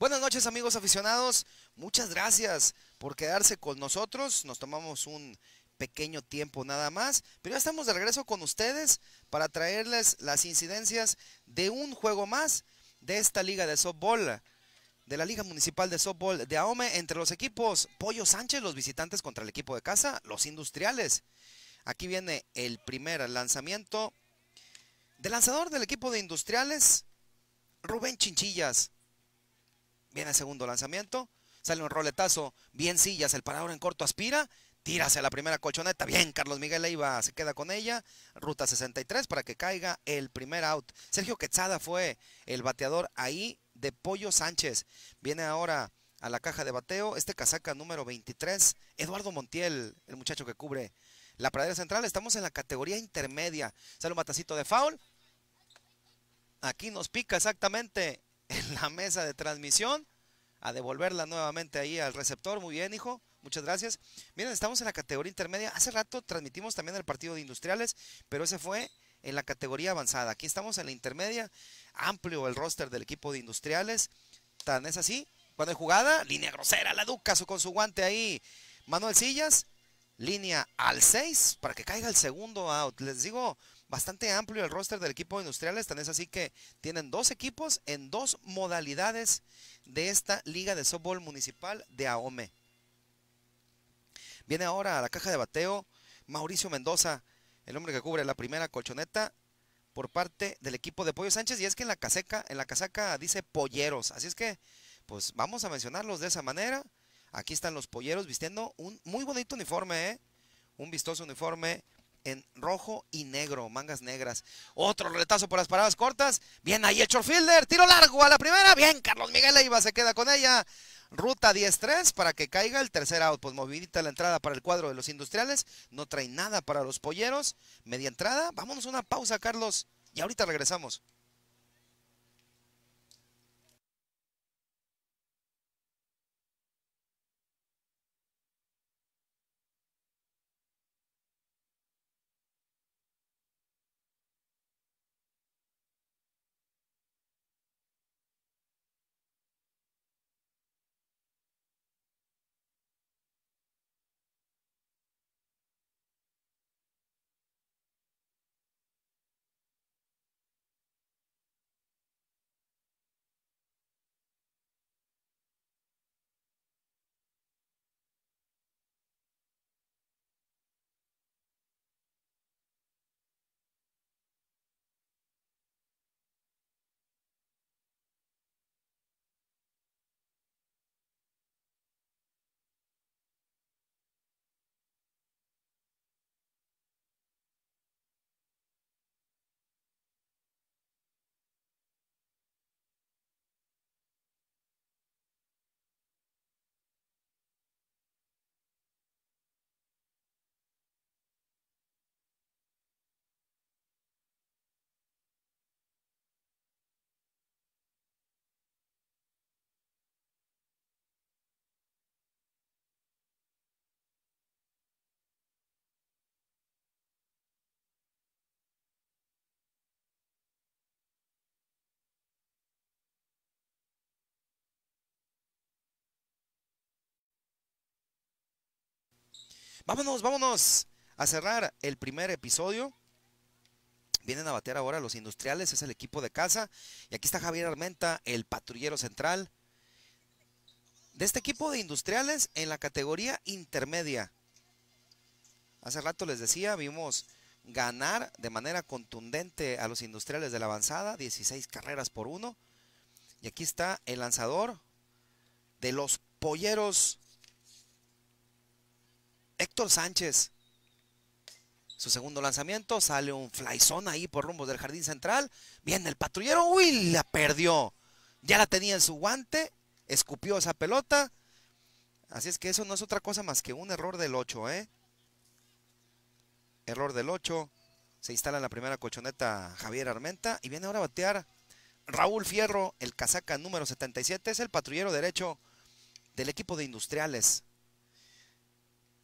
Buenas noches amigos aficionados, muchas gracias por quedarse con nosotros, nos tomamos un pequeño tiempo nada más, pero ya estamos de regreso con ustedes para traerles las incidencias de un juego más de esta liga de softball, de la Liga Municipal de Softball de AOME, entre los equipos Pollo Sánchez, los visitantes contra el equipo de casa, los industriales. Aquí viene el primer lanzamiento del lanzador del equipo de industriales, Rubén Chinchillas. Viene el segundo lanzamiento. Sale un roletazo. Bien sillas. El parador en corto aspira. Tírase a la primera colchoneta. Bien, Carlos Miguel Leiva se queda con ella. Ruta 63 para que caiga el primer out. Sergio Quetzada fue el bateador ahí de Pollo Sánchez. Viene ahora a la caja de bateo. Este casaca número 23. Eduardo Montiel, el muchacho que cubre la pradera central. Estamos en la categoría intermedia. Sale un matacito de foul. Aquí nos pica exactamente en la mesa de transmisión a devolverla nuevamente ahí al receptor. Muy bien, hijo. Muchas gracias. Miren, estamos en la categoría intermedia. Hace rato transmitimos también el partido de industriales, pero ese fue en la categoría avanzada. Aquí estamos en la intermedia. Amplio el roster del equipo de industriales. Tan es así. Cuando hay jugada, línea grosera, la Duca con su guante ahí. Manuel Sillas, línea al 6 para que caiga el segundo out. Les digo, bastante amplio el roster del equipo de industriales, tan es así que tienen dos equipos en dos modalidades de esta liga de softball municipal de AOME. Viene ahora a la caja de bateo Mauricio Mendoza, el hombre que cubre la primera colchoneta por parte del equipo de Pollo Sánchez y es que en la caseca, en la casaca dice polleros, así es que pues vamos a mencionarlos de esa manera. Aquí están los polleros vistiendo un muy bonito uniforme, ¿eh? un vistoso uniforme en rojo y negro, mangas negras. Otro retazo por las paradas cortas. Bien ahí el shortfielder, tiro largo a la primera. Bien, Carlos Miguel Leiva se queda con ella. Ruta 10-3 para que caiga el tercer out. Pues movidita la entrada para el cuadro de los industriales. No trae nada para los polleros. Media entrada. Vámonos a una pausa, Carlos. Y ahorita regresamos. Vámonos, vámonos a cerrar el primer episodio. Vienen a batear ahora los industriales, es el equipo de casa. Y aquí está Javier Armenta, el patrullero central. De este equipo de industriales en la categoría intermedia. Hace rato les decía, vimos ganar de manera contundente a los industriales de la avanzada, 16 carreras por uno. Y aquí está el lanzador de los polleros Héctor Sánchez. Su segundo lanzamiento, sale un zone ahí por rumbos del jardín central. Viene el patrullero, uy, la perdió. Ya la tenía en su guante, escupió esa pelota. Así es que eso no es otra cosa más que un error del 8, ¿eh? Error del 8. Se instala en la primera colchoneta Javier Armenta y viene ahora a batear Raúl Fierro, el casaca número 77, es el patrullero derecho del equipo de Industriales.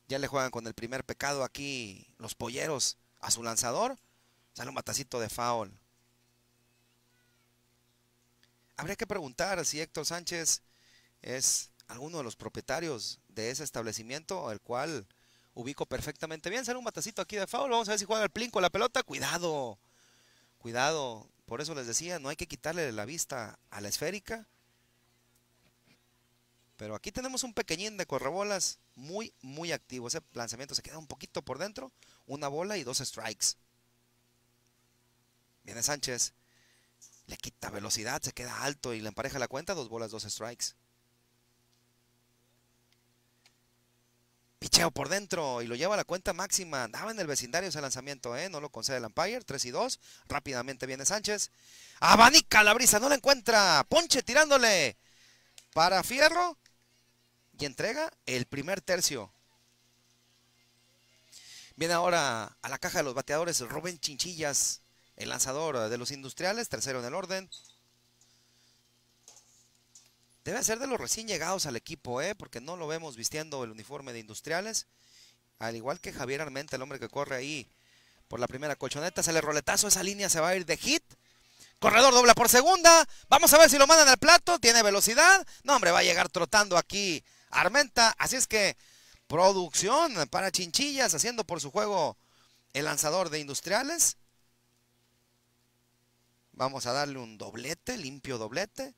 Ya le juegan con el primer pecado aquí los polleros a su lanzador. Sale un matacito de foul. Habría que preguntar si Héctor Sánchez es alguno de los propietarios de ese establecimiento, el cual ubico perfectamente bien. Sale un matacito aquí de foul. Vamos a ver si juega el con la pelota. Cuidado. Cuidado. Por eso les decía, no hay que quitarle la vista a la esférica. Pero aquí tenemos un pequeñín de correbolas muy, muy activo. Ese lanzamiento se queda un poquito por dentro. Una bola y dos strikes. Viene Sánchez. Le quita velocidad, se queda alto y le empareja la cuenta. Dos bolas, dos strikes. Picheo por dentro y lo lleva a la cuenta máxima. Andaba en el vecindario ese lanzamiento, ¿eh? No lo concede el umpire. 3 y 2. Rápidamente viene Sánchez. Abanica la brisa, no la encuentra. Ponche tirándole para Fierro y entrega el primer tercio. Viene ahora a la caja de los bateadores Rubén Chinchillas, el lanzador de los industriales, tercero en el orden. Debe ser de los recién llegados al equipo, ¿eh? porque no lo vemos vistiendo el uniforme de industriales. Al igual que Javier Armenta, el hombre que corre ahí por la primera colchoneta. Sale roletazo, esa línea se va a ir de hit. Corredor dobla por segunda. Vamos a ver si lo mandan al plato. Tiene velocidad. No, hombre, va a llegar trotando aquí Armenta. Así es que producción para Chinchillas haciendo por su juego el lanzador de Industriales. Vamos a darle un doblete, limpio doblete.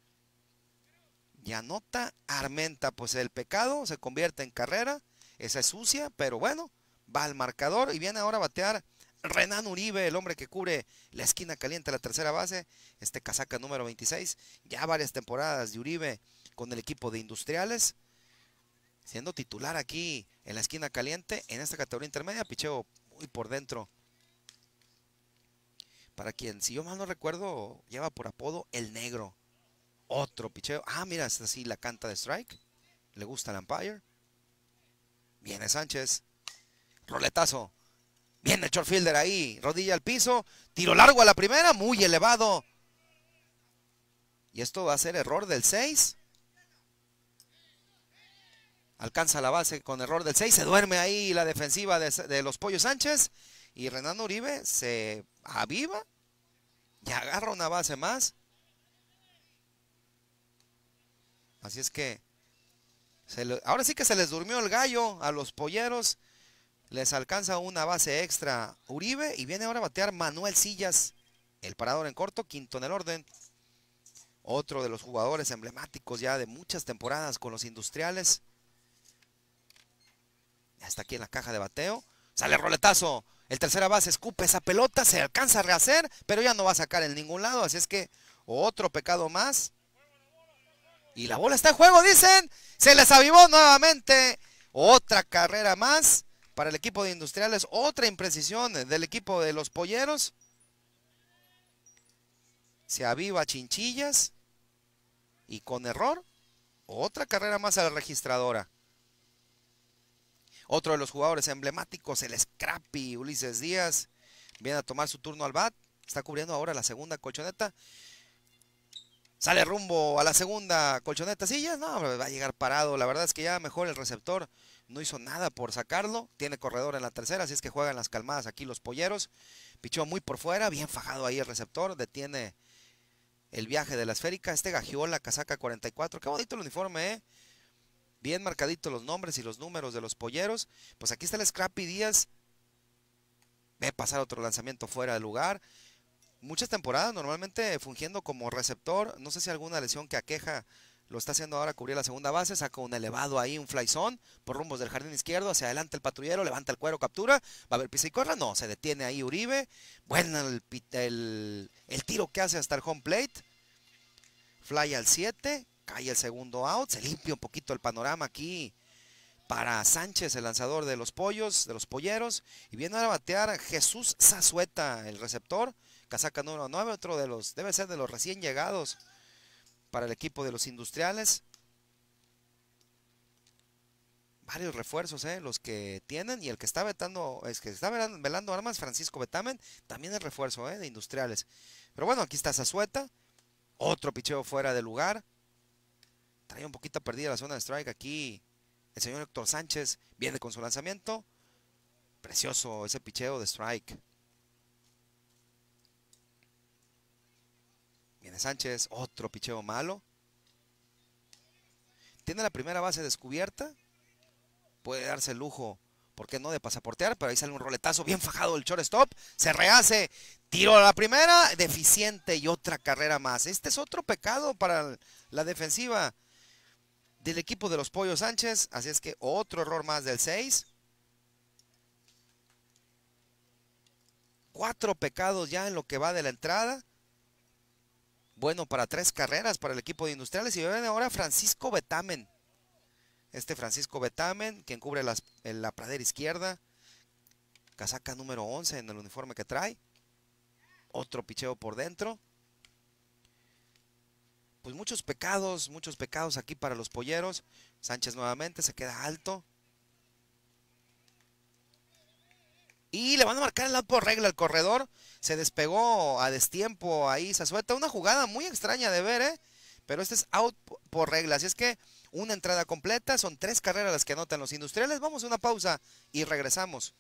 Ya anota Armenta, pues el pecado se convierte en carrera. Esa es sucia, pero bueno, va al marcador y viene ahora a batear Renan Uribe, el hombre que cubre la esquina caliente, la tercera base, este casaca número 26, ya varias temporadas de Uribe con el equipo de Industriales siendo titular aquí en la esquina caliente, en esta categoría intermedia, picheo muy por dentro. Para quien, si yo mal no recuerdo, lleva por apodo El Negro. Otro picheo. Ah, mira, esta así la canta de strike. Le gusta el empire Viene Sánchez. Roletazo. Viene el shortfielder ahí. Rodilla al piso. Tiro largo a la primera. Muy elevado. Y esto va a ser error del 6 alcanza la base con error del 6, se duerme ahí la defensiva de, los Pollos Sánchez y Renan Uribe se aviva y agarra una base más. Así es que ahora sí que se les durmió el gallo a los polleros. Les alcanza una base extra Uribe y viene ahora a batear Manuel Sillas, el parador en corto, quinto en el orden. Otro de los jugadores emblemáticos ya de muchas temporadas con los industriales. Hasta aquí en la caja de bateo. Sale el roletazo. El tercera base escupe esa pelota. Se alcanza a rehacer. Pero ya no va a sacar en ningún lado. Así es que otro pecado más. Y la bola está en juego, dicen. Se les avivó nuevamente. Otra carrera más para el equipo de Industriales. Otra imprecisión del equipo de los Polleros. Se aviva Chinchillas. Y con error, otra carrera más a la registradora. Otro de los jugadores emblemáticos, el Scrappy Ulises Díaz, viene a tomar su turno al bat. Está cubriendo ahora la segunda colchoneta. Sale rumbo a la segunda colchoneta. Sí, ya no, va a llegar parado. La verdad es que ya mejor el receptor no hizo nada por sacarlo. Tiene corredor en la tercera, así es que juegan las calmadas aquí los polleros. Pichó muy por fuera, bien fajado ahí el receptor. Detiene el viaje de la esférica. Este gajiola, la casaca 44. Qué bonito el uniforme, ¿eh? bien marcaditos los nombres y los números de los polleros. Pues aquí está el Scrappy Díaz. Ve pasar otro lanzamiento fuera de lugar. Muchas temporadas normalmente fungiendo como receptor. No sé si alguna lesión que aqueja lo está haciendo ahora cubrir la segunda base. Saca un elevado ahí, un zone. por rumbos del jardín izquierdo. Hacia adelante el patrullero, levanta el cuero, captura. Va a ver pisa y corra. No, se detiene ahí Uribe. Bueno, el, el tiro que hace hasta el home plate. Fly al 7 Cae el segundo out, se limpia un poquito el panorama aquí para Sánchez, el lanzador de los pollos, de los polleros. Y viene a batear Jesús Zazueta, el receptor. Casaca número 9, otro de los, debe ser de los recién llegados para el equipo de los industriales. Varios refuerzos, eh, los que tienen y el que está vetando, es que está velando, armas, Francisco Betamen, también es refuerzo eh, de industriales. Pero bueno, aquí está Zazueta, otro picheo fuera de lugar. Trae un poquito perdida la zona de strike aquí. El señor Héctor Sánchez viene con su lanzamiento. Precioso ese picheo de strike. Viene Sánchez, otro picheo malo. Tiene la primera base descubierta. Puede darse el lujo, ¿por qué no?, de pasaportear, pero ahí sale un roletazo bien fajado el stop Se rehace, tiro a la primera, deficiente y otra carrera más. Este es otro pecado para la defensiva del equipo de los Pollos Sánchez. Así es que otro error más del 6. Cuatro pecados ya en lo que va de la entrada. Bueno, para tres carreras para el equipo de Industriales. Y ven ahora Francisco Betamen. Este Francisco Betamen, quien cubre la pradera izquierda. Casaca número 11 en el uniforme que trae. Otro picheo por dentro pues muchos pecados, muchos pecados aquí para los polleros. Sánchez nuevamente se queda alto. Y le van a marcar el out por regla al corredor. Se despegó a destiempo ahí se suelta Una jugada muy extraña de ver, ¿eh? Pero este es out por regla. Así es que una entrada completa. Son tres carreras las que anotan los industriales. Vamos a una pausa y regresamos.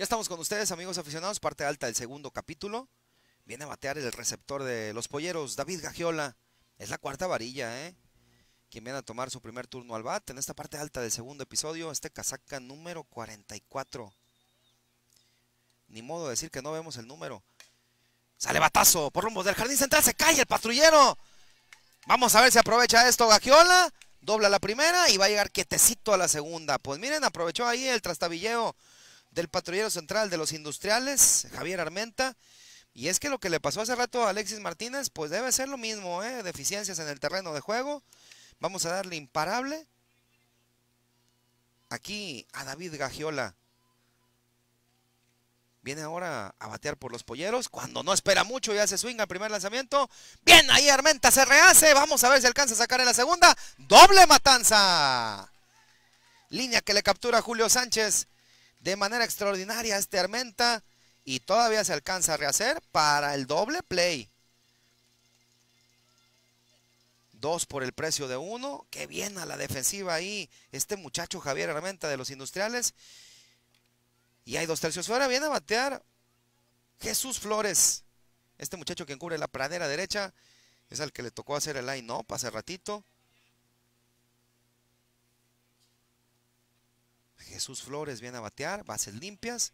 Ya estamos con ustedes, amigos aficionados, parte alta del segundo capítulo. Viene a batear el receptor de los polleros, David Gagiola. Es la cuarta varilla, ¿eh? Quien viene a tomar su primer turno al bate en esta parte alta del segundo episodio, este casaca número 44. Ni modo de decir que no vemos el número. Sale batazo por rumbo del jardín central, se cae el patrullero. Vamos a ver si aprovecha esto Gagiola. Dobla la primera y va a llegar quietecito a la segunda. Pues miren, aprovechó ahí el trastabilleo del patrullero central de los industriales, Javier Armenta. Y es que lo que le pasó hace rato a Alexis Martínez, pues debe ser lo mismo, ¿eh? deficiencias en el terreno de juego. Vamos a darle imparable. Aquí a David Gagiola. Viene ahora a batear por los polleros. Cuando no espera mucho, ya hace swing al primer lanzamiento. Bien, ahí Armenta se rehace. Vamos a ver si alcanza a sacar en la segunda. Doble matanza. Línea que le captura Julio Sánchez de manera extraordinaria este Armenta y todavía se alcanza a rehacer para el doble play. Dos por el precio de uno. que bien a la defensiva ahí. Este muchacho Javier Armenta de los industriales. Y hay dos tercios fuera. Viene a batear Jesús Flores. Este muchacho que encubre la pradera derecha. Es al que le tocó hacer el line-up hace ratito. Sus Flores viene a batear, bases limpias.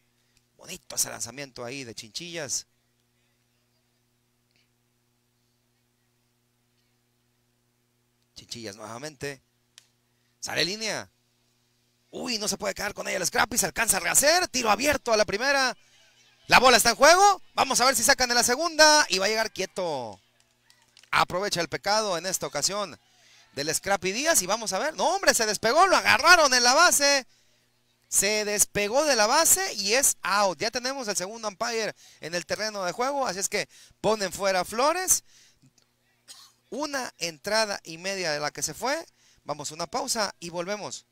Bonito ese lanzamiento ahí de Chinchillas. Chinchillas nuevamente. Sale línea. Uy, no se puede quedar con ella el Scrappy. Se alcanza a rehacer. Tiro abierto a la primera. La bola está en juego. Vamos a ver si sacan de la segunda. Y va a llegar quieto. Aprovecha el pecado en esta ocasión del Scrappy Díaz. Y vamos a ver. No, hombre, se despegó. Lo agarraron en la base. Se despegó de la base y es out. Ya tenemos el segundo umpire en el terreno de juego. Así es que ponen fuera Flores. Una entrada y media de la que se fue. Vamos a una pausa y volvemos.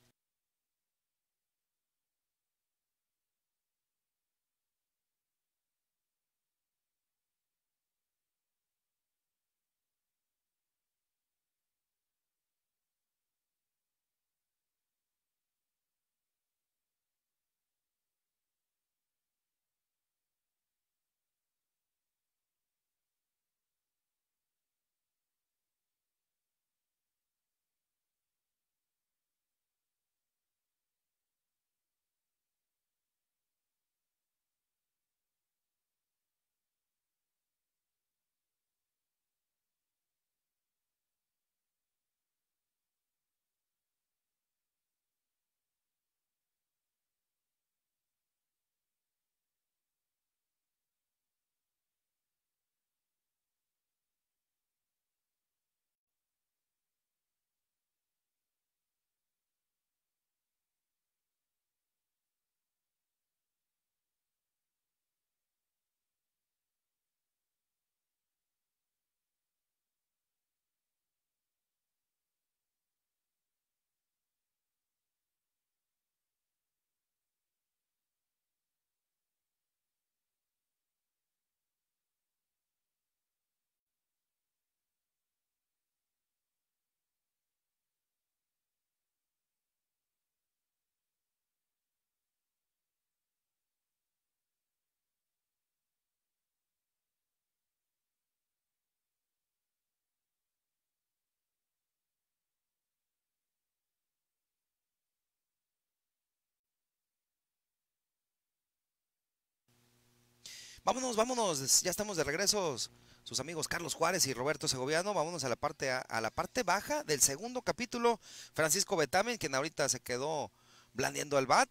Vámonos, vámonos, ya estamos de regreso. Sus amigos Carlos Juárez y Roberto Segoviano, vámonos a la parte a, la parte baja del segundo capítulo. Francisco Betamen, quien ahorita se quedó blandiendo el bat,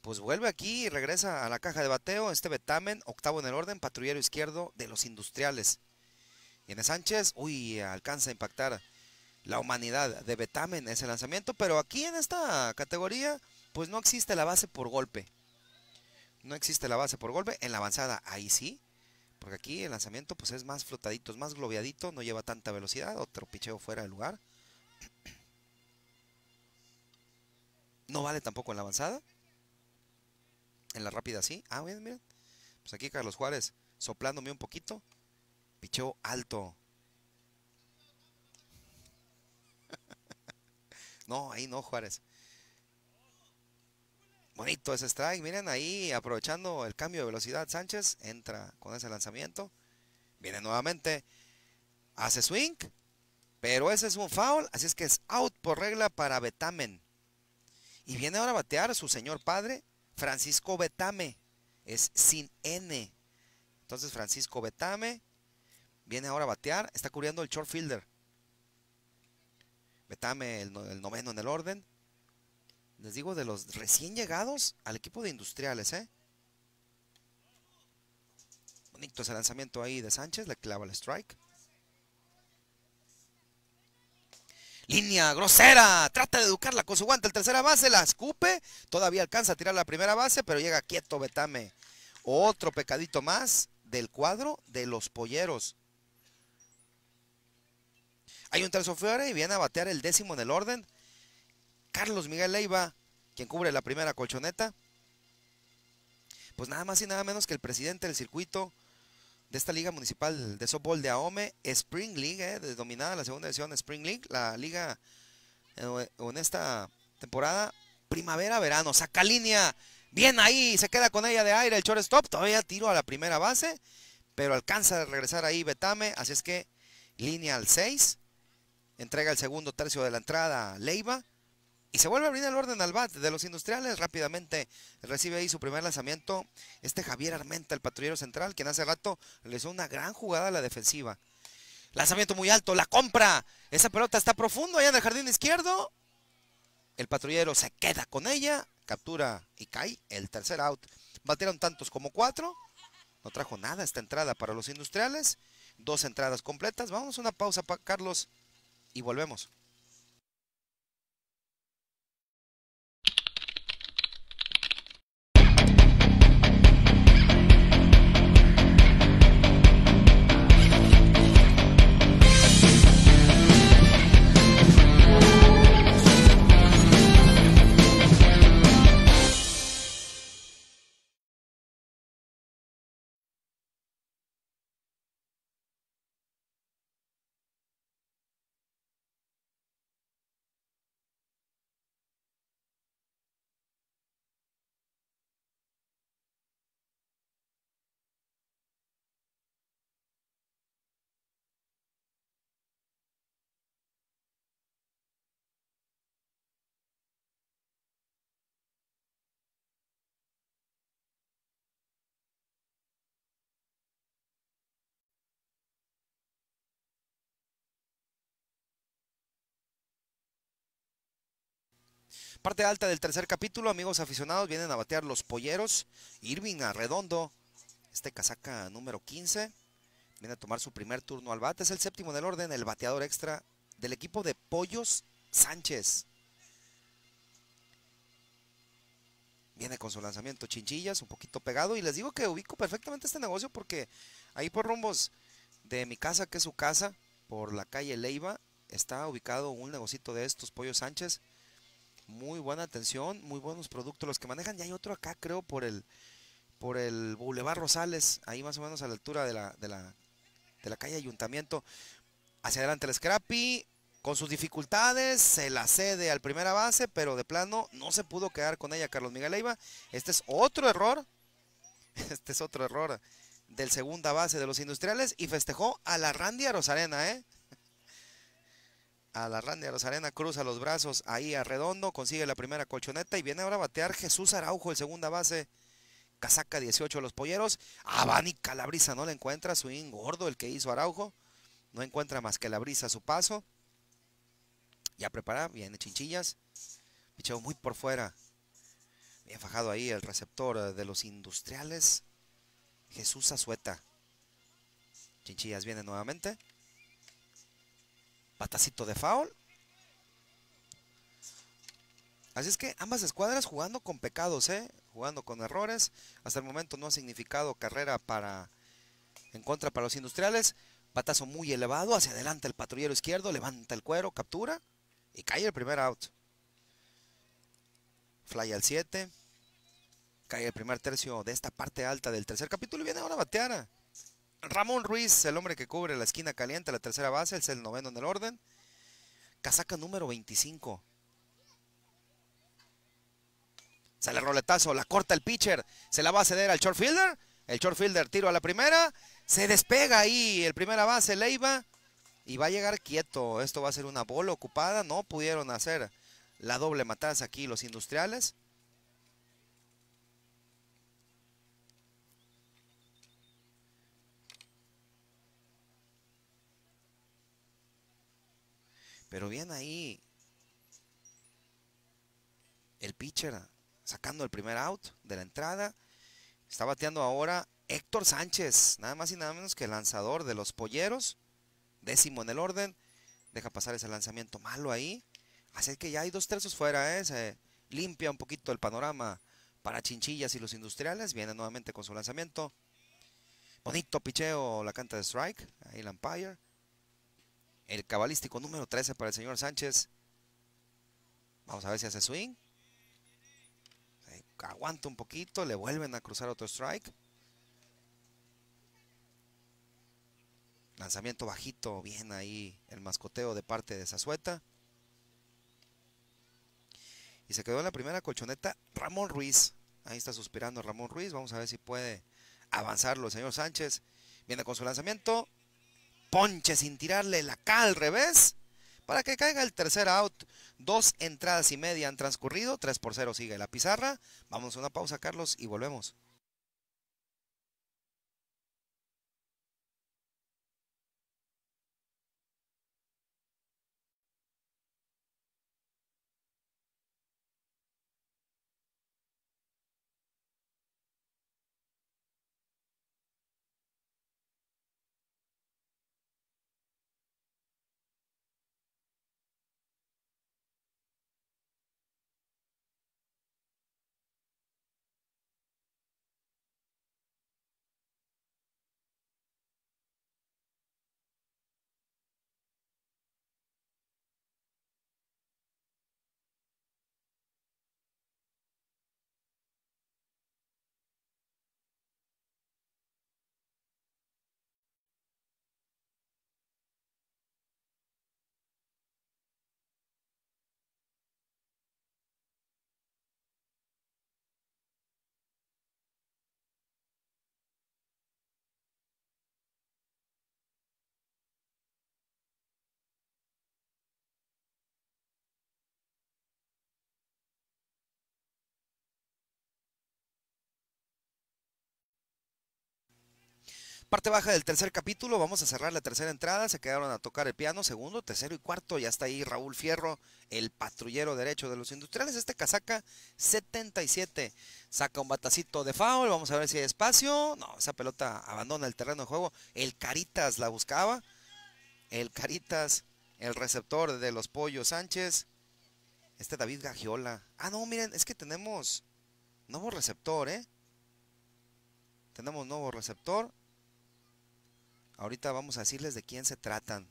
pues vuelve aquí y regresa a la caja de bateo. Este Betamen, octavo en el orden, patrullero izquierdo de los industriales. Y en Sánchez, uy, alcanza a impactar la humanidad de Betamen ese lanzamiento, pero aquí en esta categoría, pues no existe la base por golpe. No existe la base por golpe. En la avanzada, ahí sí. Porque aquí el lanzamiento pues es más flotadito, es más globeadito, no lleva tanta velocidad. Otro picheo fuera de lugar. No vale tampoco en la avanzada. En la rápida sí. Ah, miren, miren. Pues aquí Carlos Juárez soplándome un poquito. Picheo alto. no, ahí no, Juárez. Bonito ese strike. Miren ahí, aprovechando el cambio de velocidad, Sánchez entra con ese lanzamiento. Viene nuevamente. Hace swing. Pero ese es un foul. Así es que es out por regla para Betamen. Y viene ahora a batear su señor padre, Francisco Betame. Es sin N. Entonces Francisco Betame viene ahora a batear. Está cubriendo el short fielder. Betame el, el noveno en el orden les digo, de los recién llegados al equipo de industriales, ¿eh? Bonito ese lanzamiento ahí de Sánchez, le clava el strike. Línea grosera, trata de educarla con su guante, el tercera base, la escupe, todavía alcanza a tirar la primera base, pero llega quieto Betame. Otro pecadito más del cuadro de los polleros. Hay un terzo fuera y viene a batear el décimo en el orden, Carlos Miguel Leiva, quien cubre la primera colchoneta. Pues nada más y nada menos que el presidente del circuito de esta liga municipal de softball de Aome, Spring League, eh, denominada la segunda edición Spring League, la liga eh, en esta temporada primavera-verano. Saca línea, bien ahí, se queda con ella de aire el stop, todavía tiro a la primera base, pero alcanza a regresar ahí Betame, así es que línea al 6, entrega el segundo tercio de la entrada Leiva y se vuelve a abrir el orden al bat de los industriales. Rápidamente recibe ahí su primer lanzamiento. Este Javier Armenta, el patrullero central, quien hace rato le hizo una gran jugada a la defensiva. Lanzamiento muy alto, la compra. Esa pelota está profundo allá en el jardín izquierdo. El patrullero se queda con ella. Captura y cae el tercer out. Batieron tantos como cuatro. No trajo nada esta entrada para los industriales. Dos entradas completas. Vamos a una pausa, para Carlos, y volvemos. Parte alta del tercer capítulo, amigos aficionados, vienen a batear los polleros. Irving Arredondo, este casaca número 15, viene a tomar su primer turno al bate. Es el séptimo del orden, el bateador extra del equipo de Pollos Sánchez. Viene con su lanzamiento chinchillas, un poquito pegado. Y les digo que ubico perfectamente este negocio porque ahí por rumbos de mi casa, que es su casa, por la calle Leiva, está ubicado un negocito de estos Pollos Sánchez muy buena atención, muy buenos productos los que manejan. Y hay otro acá, creo, por el por el Boulevard Rosales, ahí más o menos a la altura de la, de la, de la calle Ayuntamiento. Hacia adelante el Scrappy, con sus dificultades, se la cede al primera base, pero de plano no se pudo quedar con ella Carlos Miguel Leiva. Este es otro error, este es otro error del segunda base de los industriales y festejó a la Randia Rosarena, ¿eh? a la Randy Rosarena, cruza los brazos ahí a redondo, consigue la primera colchoneta y viene ahora a batear Jesús Araujo, el segunda base. Casaca 18 los polleros. Abanica la brisa, no la encuentra. Swing gordo el que hizo Araujo. No encuentra más que la brisa a su paso. Ya prepara, viene Chinchillas. Picheo muy por fuera. Bien fajado ahí el receptor eh, de los industriales. Jesús Azueta. Chinchillas viene nuevamente. Patacito de foul. Así es que ambas escuadras jugando con pecados, ¿eh? jugando con errores. Hasta el momento no ha significado carrera para en contra para los industriales. Patazo muy elevado, hacia adelante el patrullero izquierdo, levanta el cuero, captura y cae el primer out. Fly al 7. Cae el primer tercio de esta parte alta del tercer capítulo y viene ahora Bateara. Ramón Ruiz, el hombre que cubre la esquina caliente, la tercera base, es el noveno en el orden. Casaca número 25. Sale el roletazo, la corta el pitcher, se la va a ceder al shortfielder, El short tiro a la primera, se despega ahí el primera base Leiva y va a llegar quieto. Esto va a ser una bola ocupada, no pudieron hacer la doble matanza aquí los industriales. Pero bien ahí el pitcher sacando el primer out de la entrada. Está bateando ahora Héctor Sánchez, nada más y nada menos que el lanzador de los Polleros. Décimo en el orden. Deja pasar ese lanzamiento malo ahí. Así que ya hay dos tercios fuera, ¿eh? Se limpia un poquito el panorama para Chinchillas y los industriales. Viene nuevamente con su lanzamiento. Bonito picheo la canta de Strike. Ahí el Empire el cabalístico número 13 para el señor Sánchez. Vamos a ver si hace swing. aguanta un poquito, le vuelven a cruzar otro strike. Lanzamiento bajito, bien ahí el mascoteo de parte de Zazueta. Y se quedó en la primera colchoneta Ramón Ruiz. Ahí está suspirando Ramón Ruiz. Vamos a ver si puede avanzarlo el señor Sánchez. Viene con su lanzamiento ponche sin tirarle la K al revés para que caiga el tercer out. Dos entradas y media han transcurrido, 3 por 0 sigue la pizarra. Vamos a una pausa, Carlos, y volvemos. Parte baja del tercer capítulo, vamos a cerrar la tercera entrada, se quedaron a tocar el piano, segundo, tercero y cuarto, ya está ahí Raúl Fierro, el patrullero derecho de los industriales, este casaca 77, saca un batacito de foul, vamos a ver si hay espacio, no, esa pelota abandona el terreno de juego, el Caritas la buscaba, el Caritas, el receptor de los Pollos Sánchez, este David Gagiola, ah no, miren, es que tenemos nuevo receptor, eh, tenemos nuevo receptor, Ahorita vamos a decirles de quién se tratan.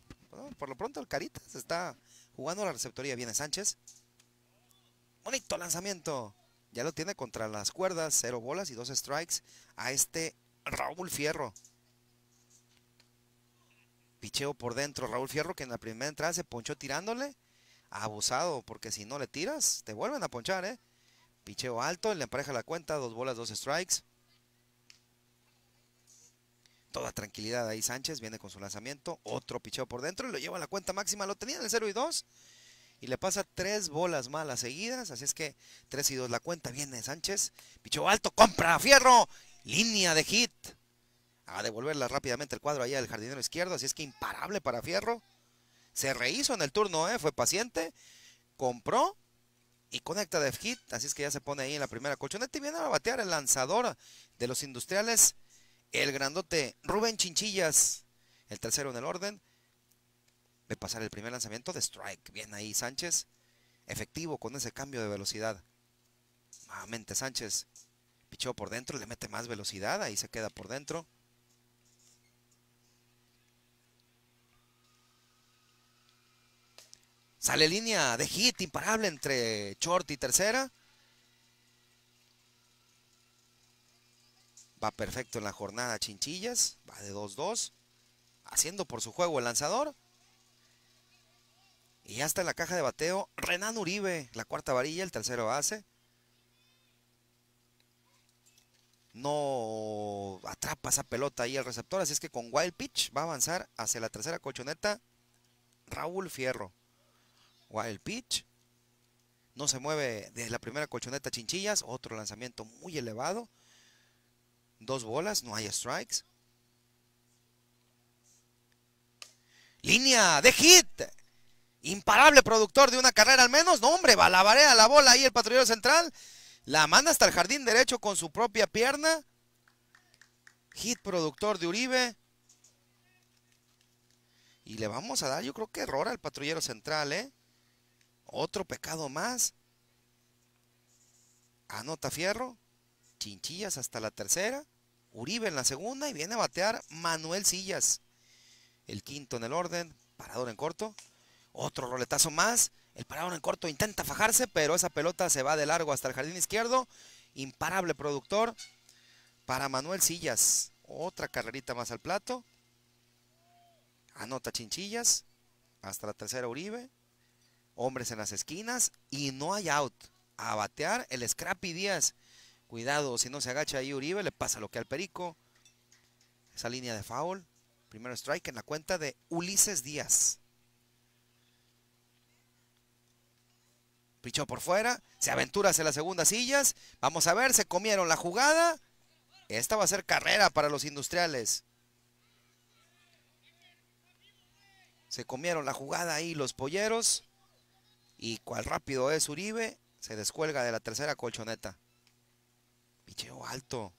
por lo pronto el Caritas está jugando a la receptoría. Viene Sánchez. Bonito lanzamiento. Ya lo tiene contra las cuerdas. Cero bolas y dos strikes a este Raúl Fierro. Picheo por dentro. Raúl Fierro que en la primera entrada se ponchó tirándole. Abusado, porque si no le tiras, te vuelven a ponchar, ¿eh? Picheo alto, le empareja la cuenta, dos bolas, dos strikes toda tranquilidad ahí Sánchez, viene con su lanzamiento, otro picheo por dentro y lo lleva a la cuenta máxima, lo tenía en el 0 y 2 y le pasa tres bolas malas seguidas, así es que 3 y 2 la cuenta, viene Sánchez, picheo alto, compra, fierro, línea de hit, a devolverla rápidamente el cuadro allá del jardinero izquierdo, así es que imparable para fierro, se rehizo en el turno, ¿eh? fue paciente, compró y conecta de hit, así es que ya se pone ahí en la primera colchoneta y viene a batear el lanzador de los industriales el grandote Rubén Chinchillas, el tercero en el orden. Ve pasar el primer lanzamiento de strike. Bien ahí Sánchez. Efectivo con ese cambio de velocidad. Nuevamente Sánchez. Pichó por dentro, le mete más velocidad. Ahí se queda por dentro. Sale línea de hit imparable entre short y tercera. Va perfecto en la jornada Chinchillas, va de 2-2, haciendo por su juego el lanzador. Y ya está en la caja de bateo Renan Uribe, la cuarta varilla, el tercero base. No atrapa esa pelota ahí el receptor, así es que con Wild Pitch va a avanzar hacia la tercera colchoneta Raúl Fierro. Wild Pitch. No se mueve desde la primera colchoneta Chinchillas. Otro lanzamiento muy elevado. Dos bolas, no hay strikes. Línea de hit. Imparable productor de una carrera al menos. No, hombre, va la la bola ahí el patrullero central. La manda hasta el jardín derecho con su propia pierna. Hit productor de Uribe. Y le vamos a dar, yo creo que error al patrullero central, ¿eh? Otro pecado más. Anota Fierro. Chinchillas hasta la tercera. Uribe en la segunda y viene a batear Manuel Sillas. El quinto en el orden, parador en corto. Otro roletazo más. El parador en corto intenta fajarse, pero esa pelota se va de largo hasta el jardín izquierdo. Imparable productor para Manuel Sillas. Otra carrerita más al plato. Anota Chinchillas. Hasta la tercera Uribe. Hombres en las esquinas. Y no hay out. A batear el Scrappy Díaz. Cuidado, si no se agacha ahí Uribe, le pasa lo que al Perico. Esa línea de foul. Primero strike en la cuenta de Ulises Díaz. Pichó por fuera. Se aventura hacia las segundas sillas. Vamos a ver, se comieron la jugada. Esta va a ser carrera para los industriales. Se comieron la jugada ahí los polleros. Y cuál rápido es Uribe, se descuelga de la tercera colchoneta. Picheo alto.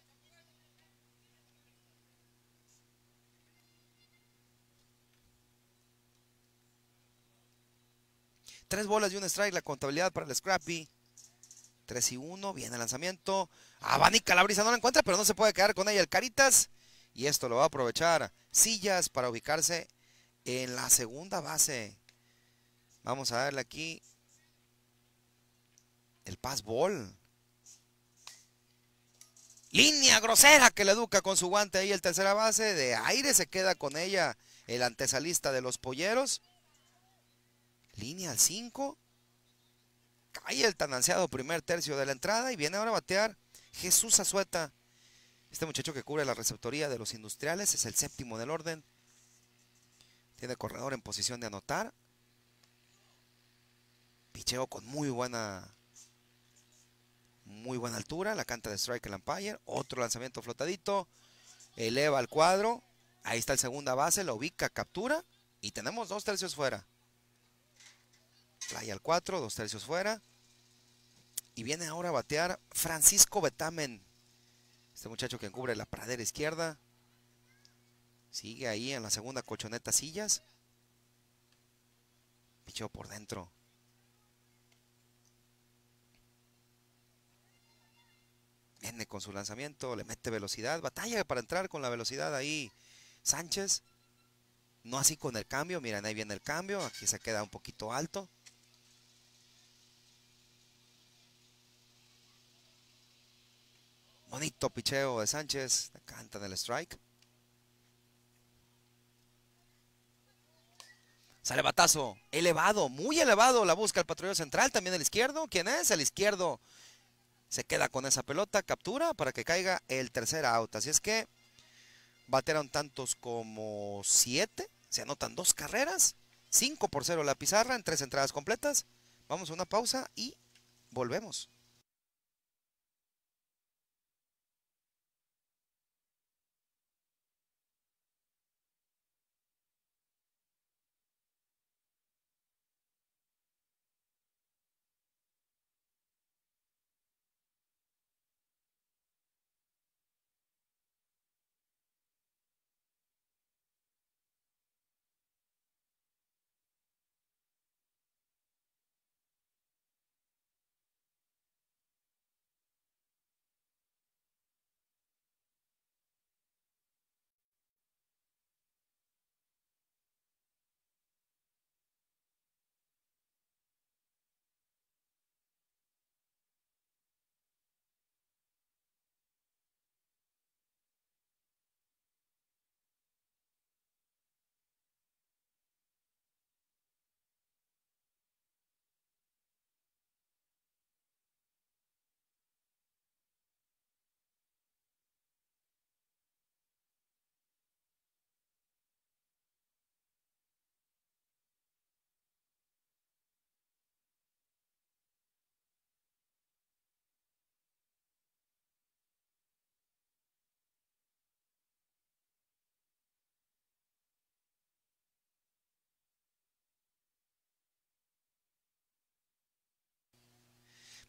Tres bolas y un strike, la contabilidad para el Scrappy. 3 y 1, viene el lanzamiento. Abanica la brisa, no la encuentra, pero no se puede quedar con ella el Caritas. Y esto lo va a aprovechar Sillas para ubicarse en la segunda base. Vamos a darle aquí el pass ball línea grosera que le educa con su guante ahí el tercera base. De aire se queda con ella el antesalista de los polleros. Línea al 5. Cae el tan ansiado primer tercio de la entrada y viene ahora a batear Jesús Azueta. Este muchacho que cubre la receptoría de los industriales es el séptimo del orden. Tiene corredor en posición de anotar. Picheo con muy buena muy buena altura, la canta de Strike el Empire, otro lanzamiento flotadito, eleva al cuadro, ahí está el segunda base, la ubica, captura y tenemos dos tercios fuera. Playa al 4, dos tercios fuera. Y viene ahora a batear Francisco Betamen. Este muchacho que encubre la pradera izquierda. Sigue ahí en la segunda colchoneta sillas. Picho por dentro. viene con su lanzamiento, le mete velocidad, batalla para entrar con la velocidad ahí Sánchez. No así con el cambio, miren, ahí viene el cambio, aquí se queda un poquito alto. Bonito picheo de Sánchez, canta en el strike. Sale batazo, elevado, muy elevado, la busca el patrullero central, también el izquierdo. ¿Quién es? El izquierdo se queda con esa pelota, captura para que caiga el tercer out. Así es que bateron tantos como siete se anotan dos carreras, 5 por 0 la pizarra en tres entradas completas. Vamos a una pausa y volvemos.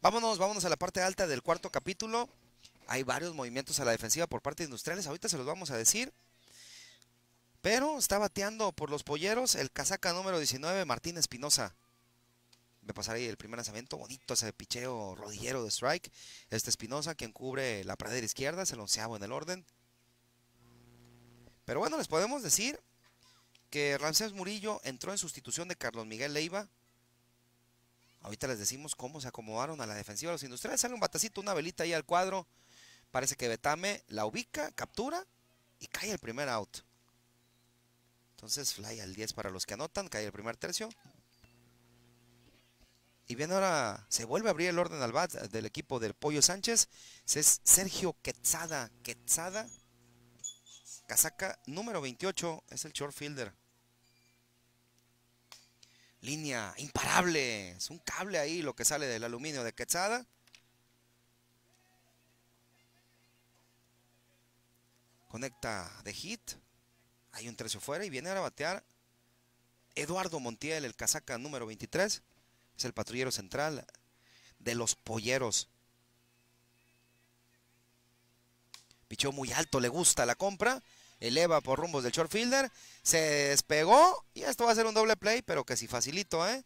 Vámonos, vámonos a la parte alta del cuarto capítulo. Hay varios movimientos a la defensiva por parte de Industriales, ahorita se los vamos a decir. Pero está bateando por los polleros el casaca número 19, Martín Espinosa. Me pasará ahí el primer lanzamiento, bonito ese picheo rodillero de strike. Este Espinosa, quien cubre la pradera izquierda, es el onceavo en el orden. Pero bueno, les podemos decir que Ramsés Murillo entró en sustitución de Carlos Miguel Leiva, Ahorita les decimos cómo se acomodaron a la defensiva los industriales. Sale un batacito, una velita ahí al cuadro. Parece que Betame la ubica, captura y cae el primer out. Entonces fly al 10 para los que anotan, cae el primer tercio. Y bien ahora se vuelve a abrir el orden al bat del equipo del Pollo Sánchez. Es Sergio Quetzada. Quetzada, casaca número 28, es el short fielder línea imparable. Es un cable ahí lo que sale del aluminio de Quetzada. Conecta de hit. Hay un tercio fuera y viene a batear Eduardo Montiel, el casaca número 23. Es el patrullero central de los polleros. Pichó muy alto, le gusta la compra. Eleva por rumbos del short fielder. Se despegó y esto va a ser un doble play, pero que sí facilito, ¿eh?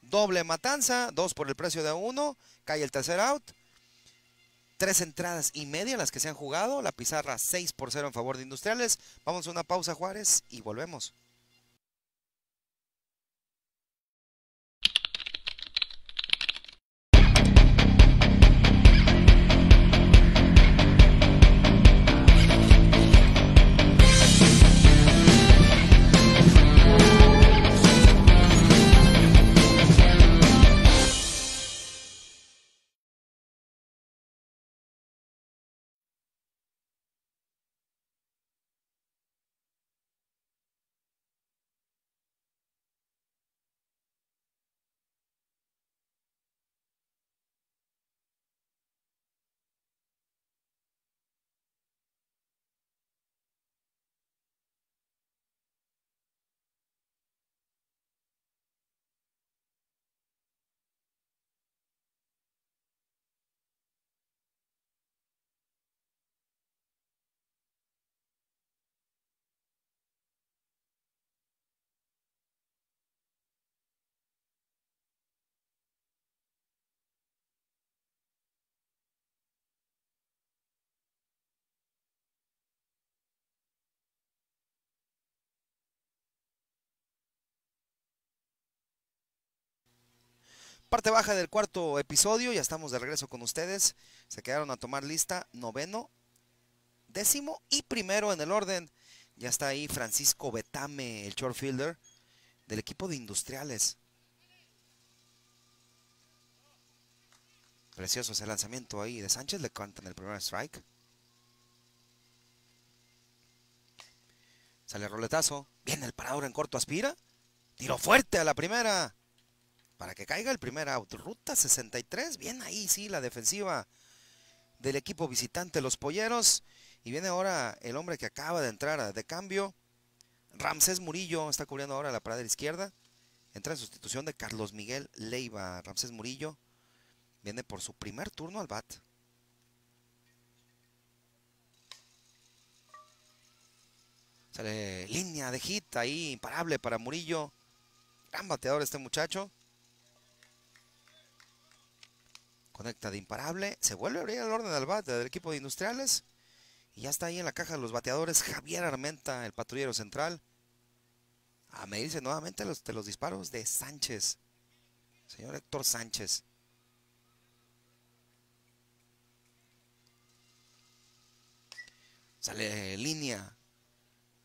Doble matanza, dos por el precio de uno, cae el tercer out. Tres entradas y media las que se han jugado, la pizarra 6 por 0 en favor de Industriales. Vamos a una pausa, Juárez, y volvemos. Parte baja del cuarto episodio, ya estamos de regreso con ustedes. Se quedaron a tomar lista noveno, décimo y primero en el orden. Ya está ahí Francisco Betame, el short fielder del equipo de Industriales. Precioso ese lanzamiento ahí de Sánchez, le cantan el primer strike. Sale el roletazo, viene el parador en corto, aspira. Tiro fuerte a la primera para que caiga el primer out. Ruta 63, bien ahí, sí, la defensiva del equipo visitante, los Polleros. Y viene ahora el hombre que acaba de entrar de cambio. Ramsés Murillo está cubriendo ahora la parada de izquierda. Entra en sustitución de Carlos Miguel Leiva. Ramsés Murillo viene por su primer turno al bat. Sale línea de hit ahí, imparable para Murillo. Gran bateador este muchacho. Conecta de imparable. Se vuelve a abrir el orden del bate del equipo de industriales. Y ya está ahí en la caja de los bateadores Javier Armenta, el patrullero central. A medirse nuevamente los, de los disparos de Sánchez. Señor Héctor Sánchez. Sale línea.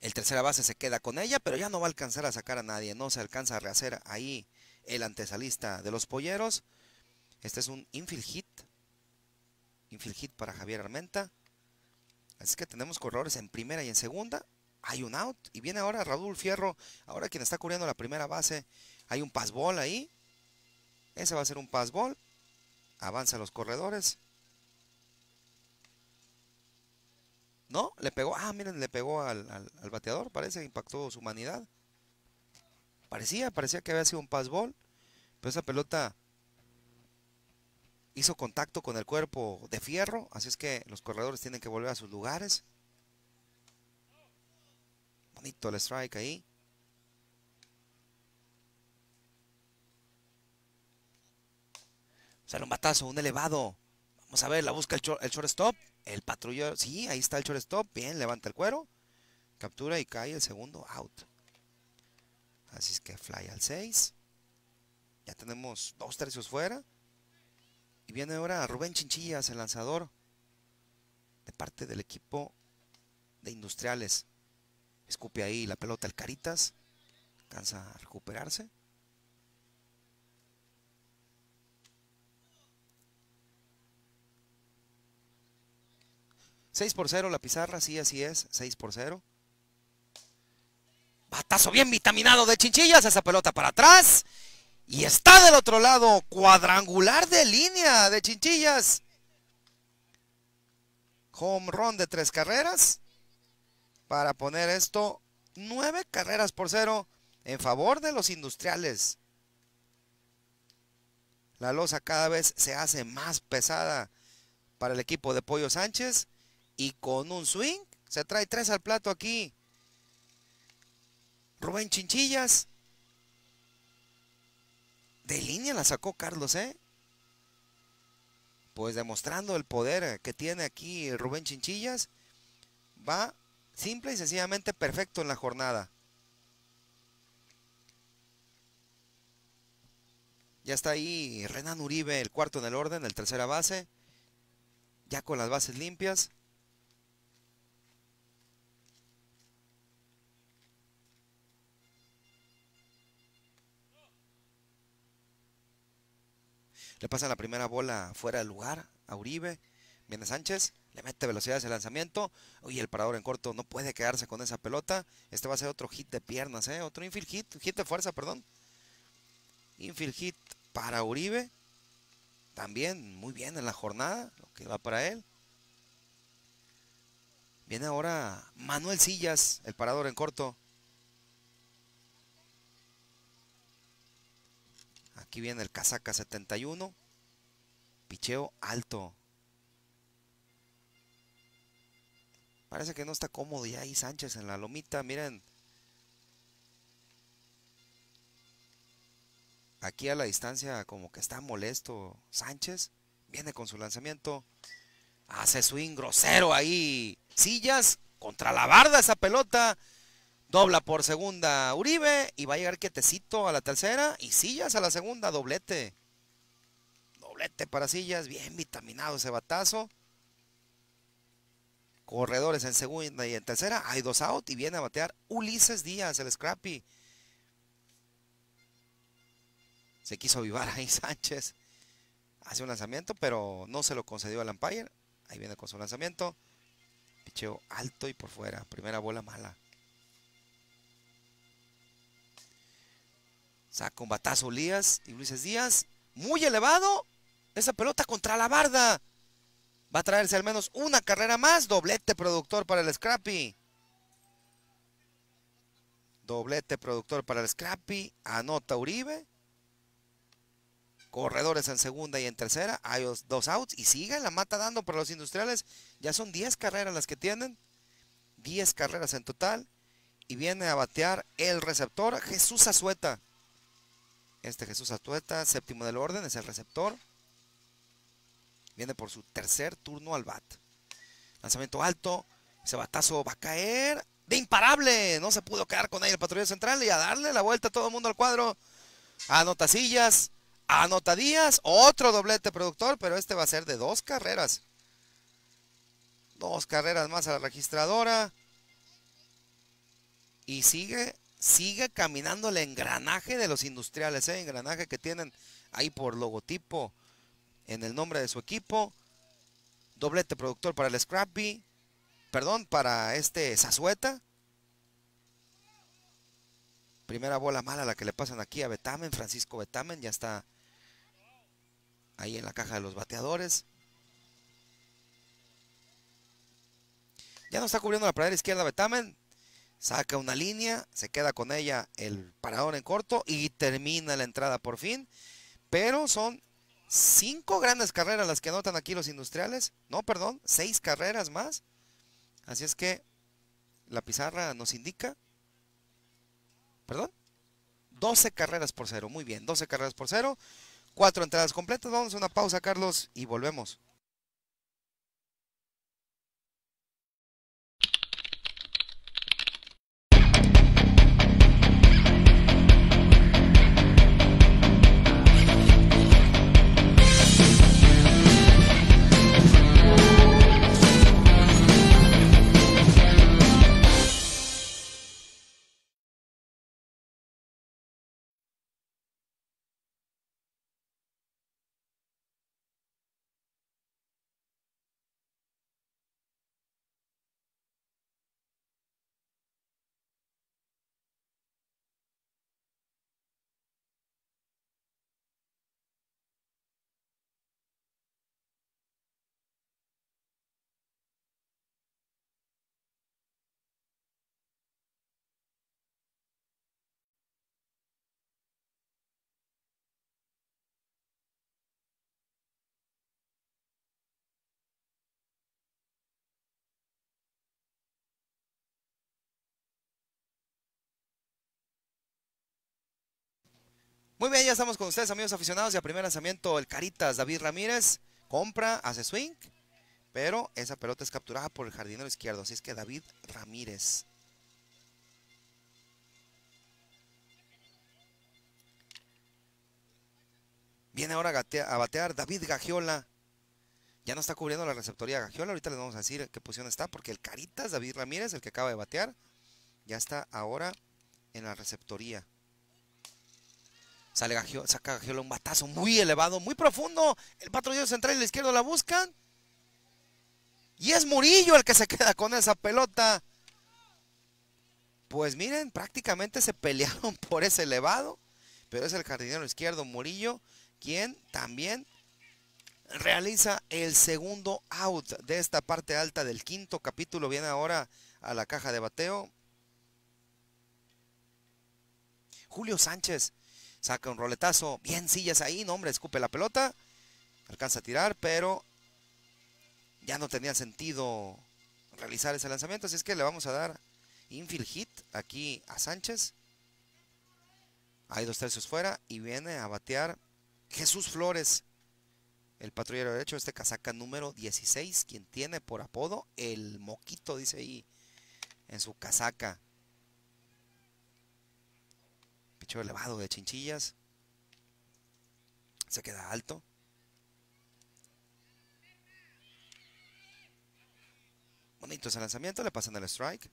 El tercera base se queda con ella, pero ya no va a alcanzar a sacar a nadie. No se alcanza a rehacer ahí el antesalista de los polleros. Este es un infield hit. Infield hit para Javier Armenta. Así que tenemos corredores en primera y en segunda. Hay un out. Y viene ahora Raúl Fierro. Ahora quien está cubriendo la primera base. Hay un pass ahí. Ese va a ser un passball. Avanza los corredores. No, le pegó. Ah, miren, le pegó al, bateador. Parece que impactó su humanidad. Parecía, parecía que había sido un passball. Pero esa pelota hizo contacto con el cuerpo de fierro, así es que los corredores tienen que volver a sus lugares. Bonito el strike ahí. Sale un batazo, un elevado. Vamos a ver, la busca el, shortstop. El patrullero, sí, ahí está el shortstop. Bien, levanta el cuero. Captura y cae el segundo out. Así es que fly al 6. Ya tenemos dos tercios fuera. Y viene ahora Rubén Chinchillas, el lanzador, de parte del equipo de Industriales. Escupe ahí la pelota el Caritas. cansa a recuperarse. 6 por 0 la pizarra, sí, así es, 6 por 0. Batazo bien vitaminado de Chinchillas, esa pelota para atrás y está del otro lado, cuadrangular de línea de Chinchillas. Home run de tres carreras. Para poner esto, nueve carreras por cero en favor de los industriales. La losa cada vez se hace más pesada para el equipo de Pollo Sánchez. Y con un swing se trae tres al plato aquí. Rubén Chinchillas de línea la sacó Carlos, ¿eh? Pues demostrando el poder que tiene aquí Rubén Chinchillas, va simple y sencillamente perfecto en la jornada. Ya está ahí Renan Uribe, el cuarto en el orden, el tercera base. Ya con las bases limpias. Le pasa la primera bola fuera del lugar a Uribe. Viene Sánchez, le mete velocidad ese lanzamiento. Y el parador en corto no puede quedarse con esa pelota. Este va a ser otro hit de piernas, ¿eh? otro infield hit, hit de fuerza, perdón. Infield hit para Uribe. También muy bien en la jornada, lo que va para él. Viene ahora Manuel Sillas, el parador en corto. Aquí viene el casaca 71. Picheo alto. Parece que no está cómodo ya ahí Sánchez en la lomita. Miren. Aquí a la distancia como que está molesto Sánchez. Viene con su lanzamiento. Hace swing grosero ahí. Sillas contra la barda esa pelota. Dobla por segunda Uribe y va a llegar quietecito a la tercera y Sillas a la segunda, doblete. Doblete para Sillas, bien vitaminado ese batazo. Corredores en segunda y en tercera, hay dos out y viene a batear Ulises Díaz, el Scrappy. Se quiso vivar ahí Sánchez. Hace un lanzamiento, pero no se lo concedió al Empire Ahí viene con su lanzamiento. Picheo alto y por fuera. Primera bola mala. Saca un batazo Lías y Luises Díaz. Muy elevado. Esa pelota contra la barda. Va a traerse al menos una carrera más. Doblete productor para el Scrappy. Doblete productor para el Scrappy. Anota Uribe. Corredores en segunda y en tercera. Hay dos outs. Y sigue la mata dando para los industriales. Ya son 10 carreras las que tienen. 10 carreras en total. Y viene a batear el receptor Jesús Azueta. Este Jesús Atueta, séptimo del orden, es el receptor. Viene por su tercer turno al bat. Lanzamiento alto. Ese batazo va a caer. De imparable. No se pudo quedar con ahí el patrullero central. Y a darle la vuelta a todo el mundo al cuadro. Anota sillas. Anota Díaz. Otro doblete productor. Pero este va a ser de dos carreras. Dos carreras más a la registradora. Y sigue sigue caminando el engranaje de los industriales, ¿eh? engranaje que tienen ahí por logotipo en el nombre de su equipo. Doblete productor para el Scrappy, perdón, para este Zazueta. Primera bola mala la que le pasan aquí a Betamen, Francisco Betamen, ya está ahí en la caja de los bateadores. Ya no está cubriendo la pradera izquierda Betamen saca una línea, se queda con ella el parador en corto y termina la entrada por fin. Pero son cinco grandes carreras las que anotan aquí los industriales. No, perdón, seis carreras más. Así es que la pizarra nos indica. Perdón. 12 carreras por cero. Muy bien, 12 carreras por cero. Cuatro entradas completas. Vamos a una pausa, Carlos, y volvemos. Muy bien, ya estamos con ustedes, amigos aficionados. Y a primer lanzamiento, el Caritas David Ramírez compra, hace swing, pero esa pelota es capturada por el jardinero izquierdo. Así es que David Ramírez. Viene ahora a, batear David Gagiola. Ya no está cubriendo la receptoría Gagiola. Ahorita les vamos a decir qué posición está, porque el Caritas David Ramírez, el que acaba de batear, ya está ahora en la receptoría. Sale saca un batazo muy elevado, muy profundo. El patrullero central y la izquierdo la buscan. Y es Murillo el que se queda con esa pelota. Pues miren, prácticamente se pelearon por ese elevado. Pero es el jardinero izquierdo Murillo quien también realiza el segundo out de esta parte alta del quinto capítulo. Viene ahora a la caja de bateo. Julio Sánchez Saca un roletazo. Bien, sillas ahí. No, hombre, escupe la pelota. Alcanza a tirar, pero ya no tenía sentido realizar ese lanzamiento. Así es que le vamos a dar infield hit aquí a Sánchez. Hay dos tercios fuera y viene a batear Jesús Flores, el patrullero derecho, este casaca número 16, quien tiene por apodo el moquito, dice ahí en su casaca. Picheo elevado de Chinchillas. Se queda alto. Bonito ese lanzamiento, le pasan el strike.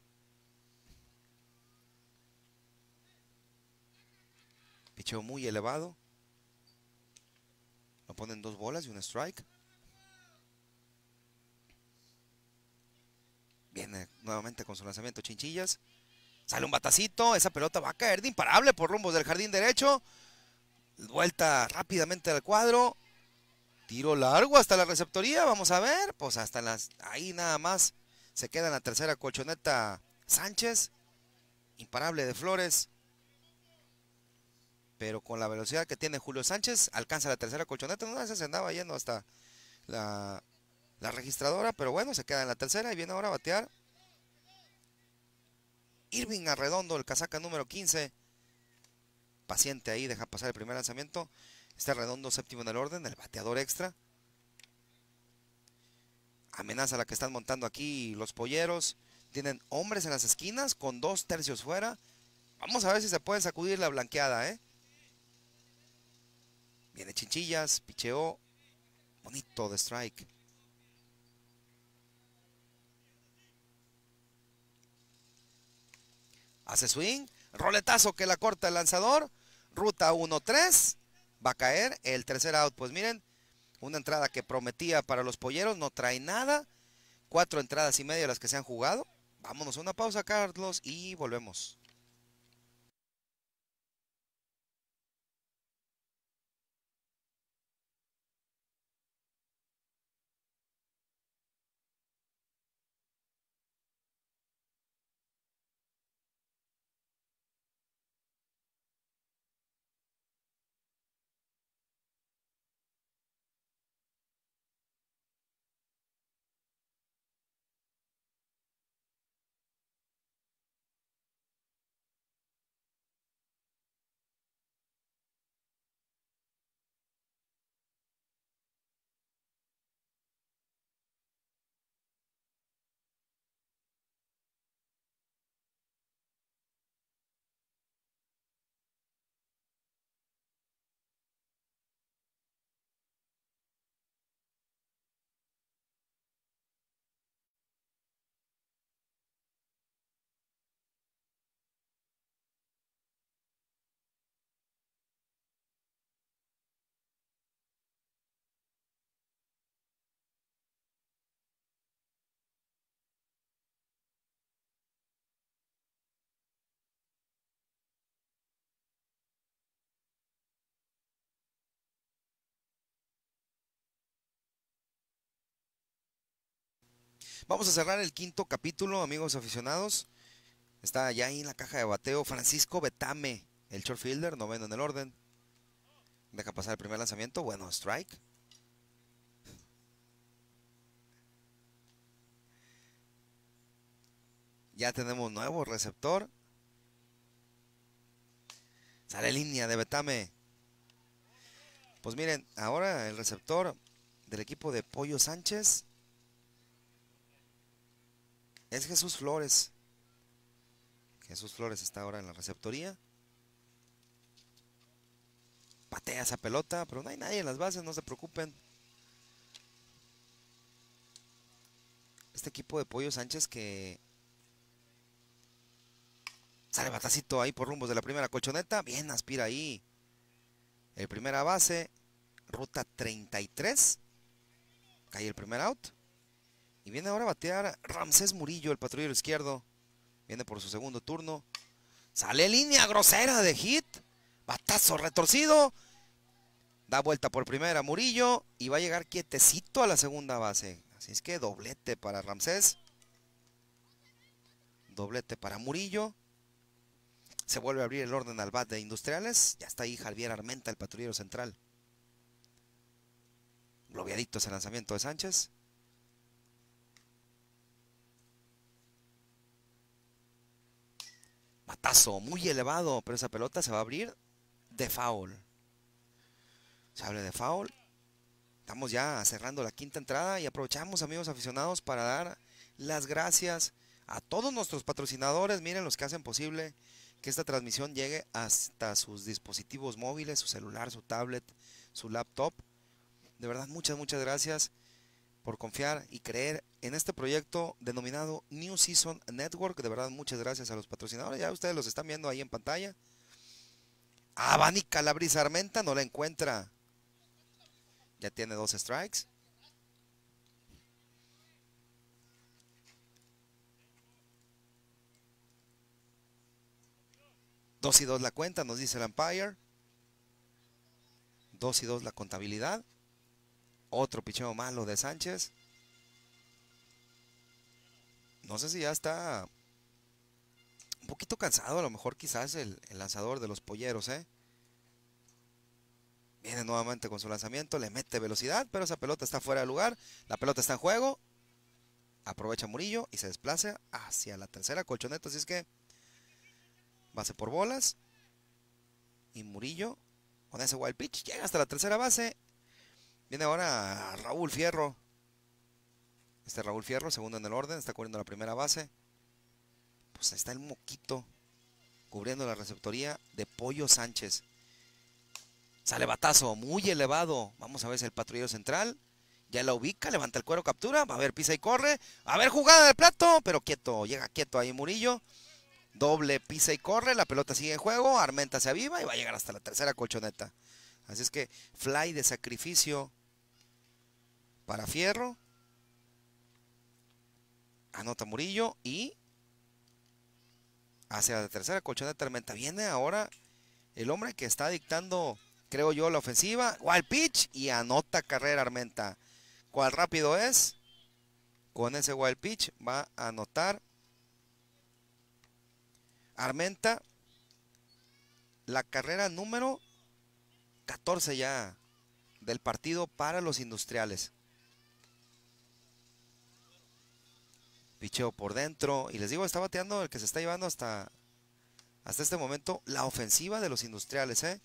Picheo muy elevado. Lo ponen dos bolas y un strike. Viene nuevamente con su lanzamiento Chinchillas. Sale un batacito, esa pelota va a caer de imparable por rumbos del jardín derecho. Vuelta rápidamente al cuadro. Tiro largo hasta la receptoría, vamos a ver. Pues hasta las. Ahí nada más. Se queda en la tercera colchoneta Sánchez. Imparable de Flores. Pero con la velocidad que tiene Julio Sánchez, alcanza la tercera colchoneta. No, sé se andaba yendo hasta la registradora. Pero bueno, se queda en la tercera y viene ahora a batear Irving Arredondo, el casaca número 15. Paciente ahí, deja pasar el primer lanzamiento. Está redondo séptimo en el orden, el bateador extra. Amenaza la que están montando aquí los polleros. Tienen hombres en las esquinas con dos tercios fuera. Vamos a ver si se puede sacudir la blanqueada, ¿eh? Viene Chinchillas, picheó. Bonito de strike. hace swing, roletazo que la corta el lanzador, ruta 1-3, va a caer el tercer out. Pues miren, una entrada que prometía para los polleros, no trae nada. Cuatro entradas y media las que se han jugado. Vámonos a una pausa, Carlos, y volvemos. Vamos a cerrar el quinto capítulo, amigos aficionados. Está ya ahí en la caja de bateo Francisco Betame, el short fielder, noveno en el orden. Deja pasar el primer lanzamiento. Bueno, strike. Ya tenemos nuevo receptor. Sale línea de Betame. Pues miren, ahora el receptor del equipo de Pollo Sánchez es Jesús Flores. Jesús Flores está ahora en la receptoría. Patea esa pelota, pero no hay nadie en las bases, no se preocupen. Este equipo de Pollo Sánchez que sale batacito ahí por rumbos de la primera colchoneta. Bien, aspira ahí. El primera base, ruta 33. Cae el primer out. Y viene ahora a batear Ramsés Murillo, el patrullero izquierdo. Viene por su segundo turno. Sale línea grosera de hit. Batazo retorcido. Da vuelta por primera Murillo. Y va a llegar quietecito a la segunda base. Así es que doblete para Ramsés. Doblete para Murillo. Se vuelve a abrir el orden al bat de Industriales. Ya está ahí Javier Armenta, el patrullero central. Globiadito ese el lanzamiento de Sánchez. Matazo, muy elevado, pero esa pelota se va a abrir de foul. Se abre de foul. Estamos ya cerrando la quinta entrada y aprovechamos, amigos aficionados, para dar las gracias a todos nuestros patrocinadores. Miren los que hacen posible que esta transmisión llegue hasta sus dispositivos móviles, su celular, su tablet, su laptop. De verdad, muchas, muchas gracias por confiar y creer en este proyecto denominado New Season Network. De verdad, muchas gracias a los patrocinadores. Ya ustedes los están viendo ahí en pantalla. A Bani Calabriz Armenta no la encuentra. Ya tiene dos strikes. Dos y dos la cuenta, nos dice el Empire. Dos y dos la contabilidad. Otro picheo malo de Sánchez. No sé si ya está un poquito cansado, a lo mejor quizás el, lanzador de los polleros, ¿eh? Viene nuevamente con su lanzamiento, le mete velocidad, pero esa pelota está fuera de lugar. La pelota está en juego. Aprovecha Murillo y se desplaza hacia la tercera colchoneta. Así es que base por bolas. Y Murillo con ese wild pitch llega hasta la tercera base. Viene ahora Raúl Fierro. Este Raúl Fierro, segundo en el orden, está cubriendo la primera base. Pues está el Moquito cubriendo la receptoría de Pollo Sánchez. Sale batazo, muy elevado. Vamos a ver si el patrullero central ya la ubica, levanta el cuero, captura. Va a ver, pisa y corre. A ver, jugada del plato, pero quieto, llega quieto ahí Murillo. Doble pisa y corre, la pelota sigue en juego, Armenta se aviva y va a llegar hasta la tercera colchoneta. Así es que fly de sacrificio para Fierro. Anota Murillo y hacia la tercera colchoneta Armenta. Viene ahora el hombre que está dictando, creo yo, la ofensiva. Wild pitch y anota carrera Armenta. ¿Cuál rápido es? Con ese wild pitch va a anotar Armenta la carrera número 14 ya del partido para los industriales. Picheo por dentro. Y les digo, está bateando el que se está llevando hasta, hasta este momento la ofensiva de los industriales. ¿eh?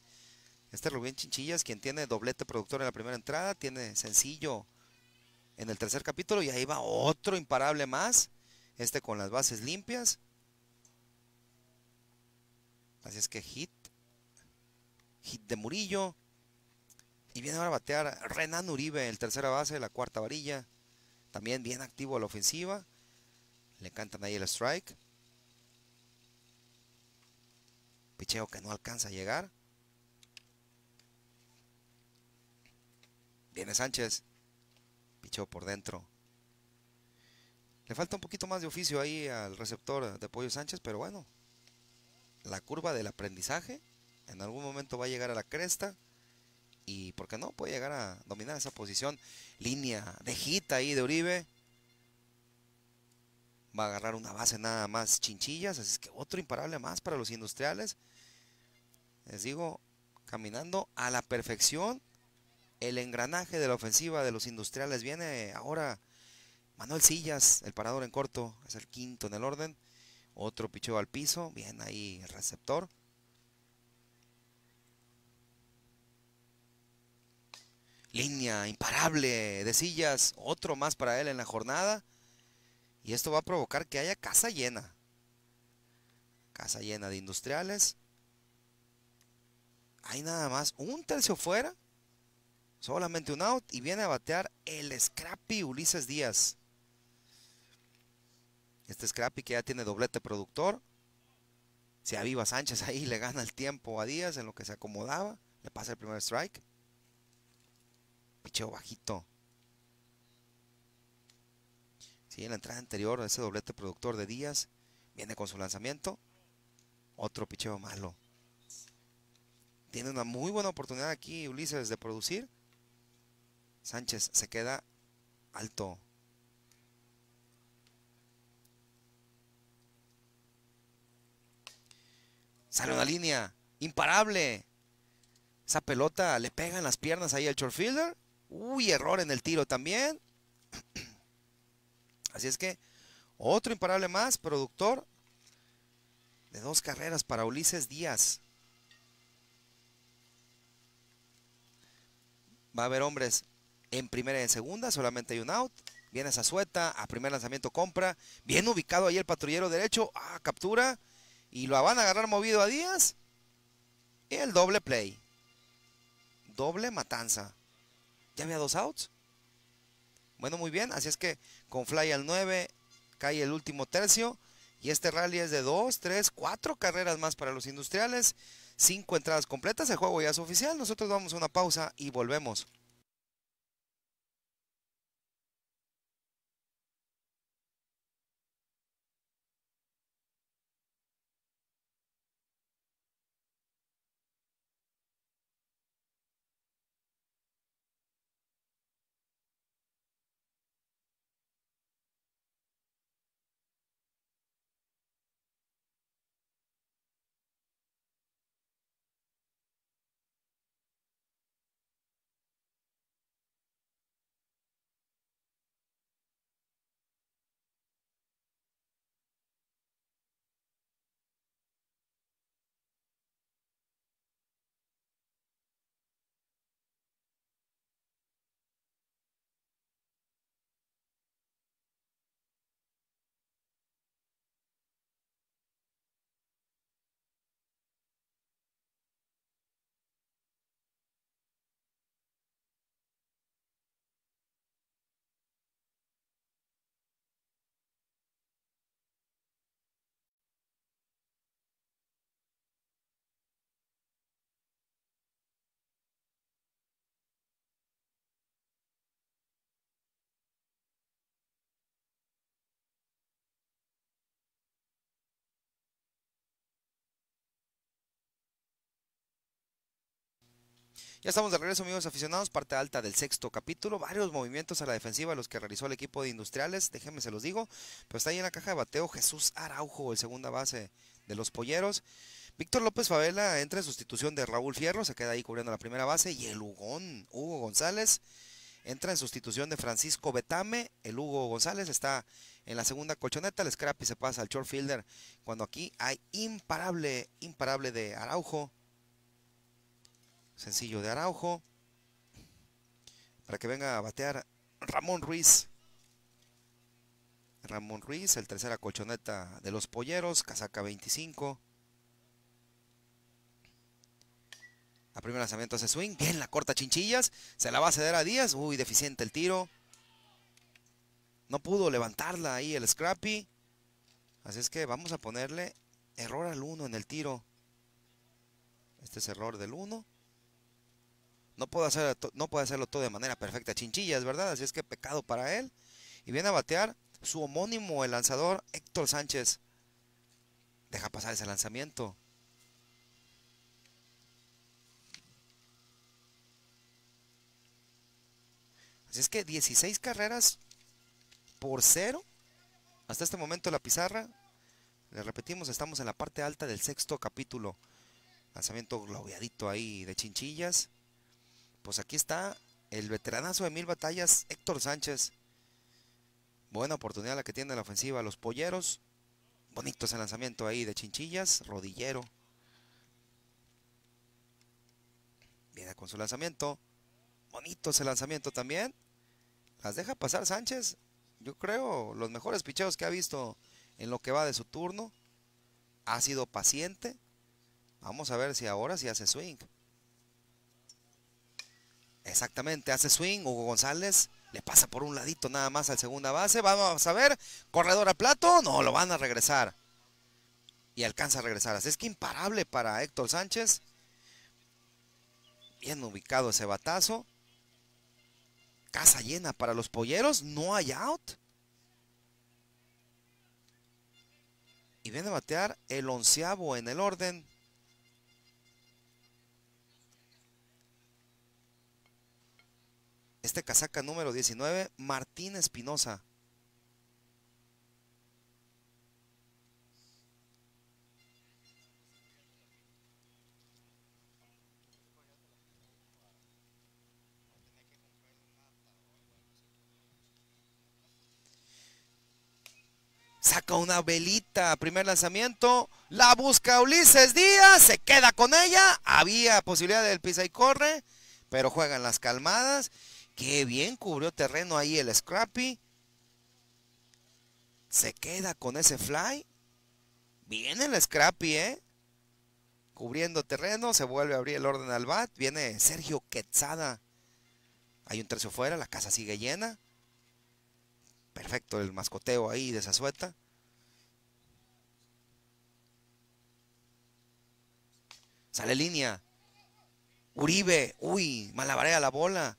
Este Rubén Chinchillas, quien tiene doblete productor en la primera entrada, tiene sencillo en el tercer capítulo. Y ahí va otro imparable más. Este con las bases limpias. Así es que hit. Hit de Murillo. Y viene ahora a batear Renan Uribe, el tercera base, de la cuarta varilla. También bien activo a la ofensiva. Le cantan ahí el strike. Picheo que no alcanza a llegar. Viene Sánchez. Picheo por dentro. Le falta un poquito más de oficio ahí al receptor de Pollo Sánchez, pero bueno. La curva del aprendizaje en algún momento va a llegar a la cresta y, ¿por qué no? Puede llegar a dominar esa posición. Línea de hit ahí de Uribe va a agarrar una base nada más chinchillas, así es que otro imparable más para los industriales. Les digo, caminando a la perfección, el engranaje de la ofensiva de los industriales viene ahora Manuel Sillas, el parador en corto, es el quinto en el orden. Otro picheo al piso, bien ahí el receptor. Línea imparable de Sillas, otro más para él en la jornada. Y esto va a provocar que haya casa llena. Casa llena de industriales. Hay nada más un tercio fuera. Solamente un out y viene a batear el Scrappy Ulises Díaz. Este Scrappy que ya tiene doblete productor. Se aviva Sánchez ahí, le gana el tiempo a Díaz en lo que se acomodaba. Le pasa el primer strike. Picheo bajito. En la entrada anterior, ese doblete productor de Díaz, viene con su lanzamiento. Otro picheo malo. Tiene una muy buena oportunidad aquí Ulises de producir. Sánchez se queda alto. Sale una línea imparable. Esa pelota le pega en las piernas ahí al shortfielder. Uy, error en el tiro también. Así es que otro imparable más, productor de dos carreras para Ulises Díaz. Va a haber hombres en primera y en segunda, solamente hay un out. Viene sueta. a primer lanzamiento compra. Bien ubicado ahí el patrullero derecho. Ah, captura. Y lo van a agarrar movido a Díaz. Y el doble play. Doble matanza. Ya había dos outs. Bueno, muy bien, así es que con fly al 9 cae el último tercio y este rally es de 2, 3, 4 carreras más para los industriales, 5 entradas completas, el juego ya es oficial, nosotros vamos a una pausa y volvemos. Ya estamos de regreso, amigos aficionados, parte alta del sexto capítulo. Varios movimientos a la defensiva los que realizó el equipo de Industriales, déjenme se los digo. Pero pues está ahí en la caja de bateo Jesús Araujo, el segunda base de los Polleros. Víctor López Favela entra en sustitución de Raúl Fierro, se queda ahí cubriendo la primera base. Y el Hugón, Hugo González, entra en sustitución de Francisco Betame. El Hugo González está en la segunda colchoneta. El Scrappy se pasa al short fielder cuando aquí hay imparable, imparable de Araujo Sencillo de Araujo. Para que venga a batear Ramón Ruiz. Ramón Ruiz, el tercera colchoneta de los Polleros, casaca 25. A primer lanzamiento hace swing, bien la corta Chinchillas, se la va a ceder a Díaz, uy, deficiente el tiro. No pudo levantarla ahí el Scrappy. Así es que vamos a ponerle error al 1 en el tiro. Este es error del 1. No puede, hacer, no puede hacerlo todo de manera perfecta. Chinchillas, ¿verdad? Así es que pecado para él. Y viene a batear su homónimo, el lanzador Héctor Sánchez. Deja pasar ese lanzamiento. Así es que 16 carreras por cero. Hasta este momento la pizarra. Le repetimos, estamos en la parte alta del sexto capítulo. Lanzamiento globeadito ahí de chinchillas. Pues aquí está el veteranazo de mil batallas, Héctor Sánchez. Buena oportunidad la que tiene la ofensiva. Los polleros. Bonito ese lanzamiento ahí de chinchillas. Rodillero. Viene con su lanzamiento. Bonito ese lanzamiento también. Las deja pasar Sánchez. Yo creo los mejores picheos que ha visto en lo que va de su turno. Ha sido paciente. Vamos a ver si ahora si hace swing. Exactamente, hace swing, Hugo González. Le pasa por un ladito nada más al segunda base. Vamos a ver, corredor a plato. No, lo van a regresar. Y alcanza a regresar. Así es que imparable para Héctor Sánchez. Bien ubicado ese batazo. Casa llena para los polleros. No hay out. Y viene a batear el onceavo en el orden. Este casaca número 19, Martín Espinosa. saca una velita, primer lanzamiento, la busca Ulises Díaz, se queda con ella, había posibilidad del pisa y corre, pero juegan las calmadas Qué bien cubrió terreno ahí el Scrappy. Se queda con ese fly. Viene el Scrappy, ¿eh? Cubriendo terreno, se vuelve a abrir el orden al bat. Viene Sergio Quetzada. Hay un tercio fuera, la casa sigue llena. Perfecto el mascoteo ahí de sueta. Sale línea. Uribe, uy, malabarea la bola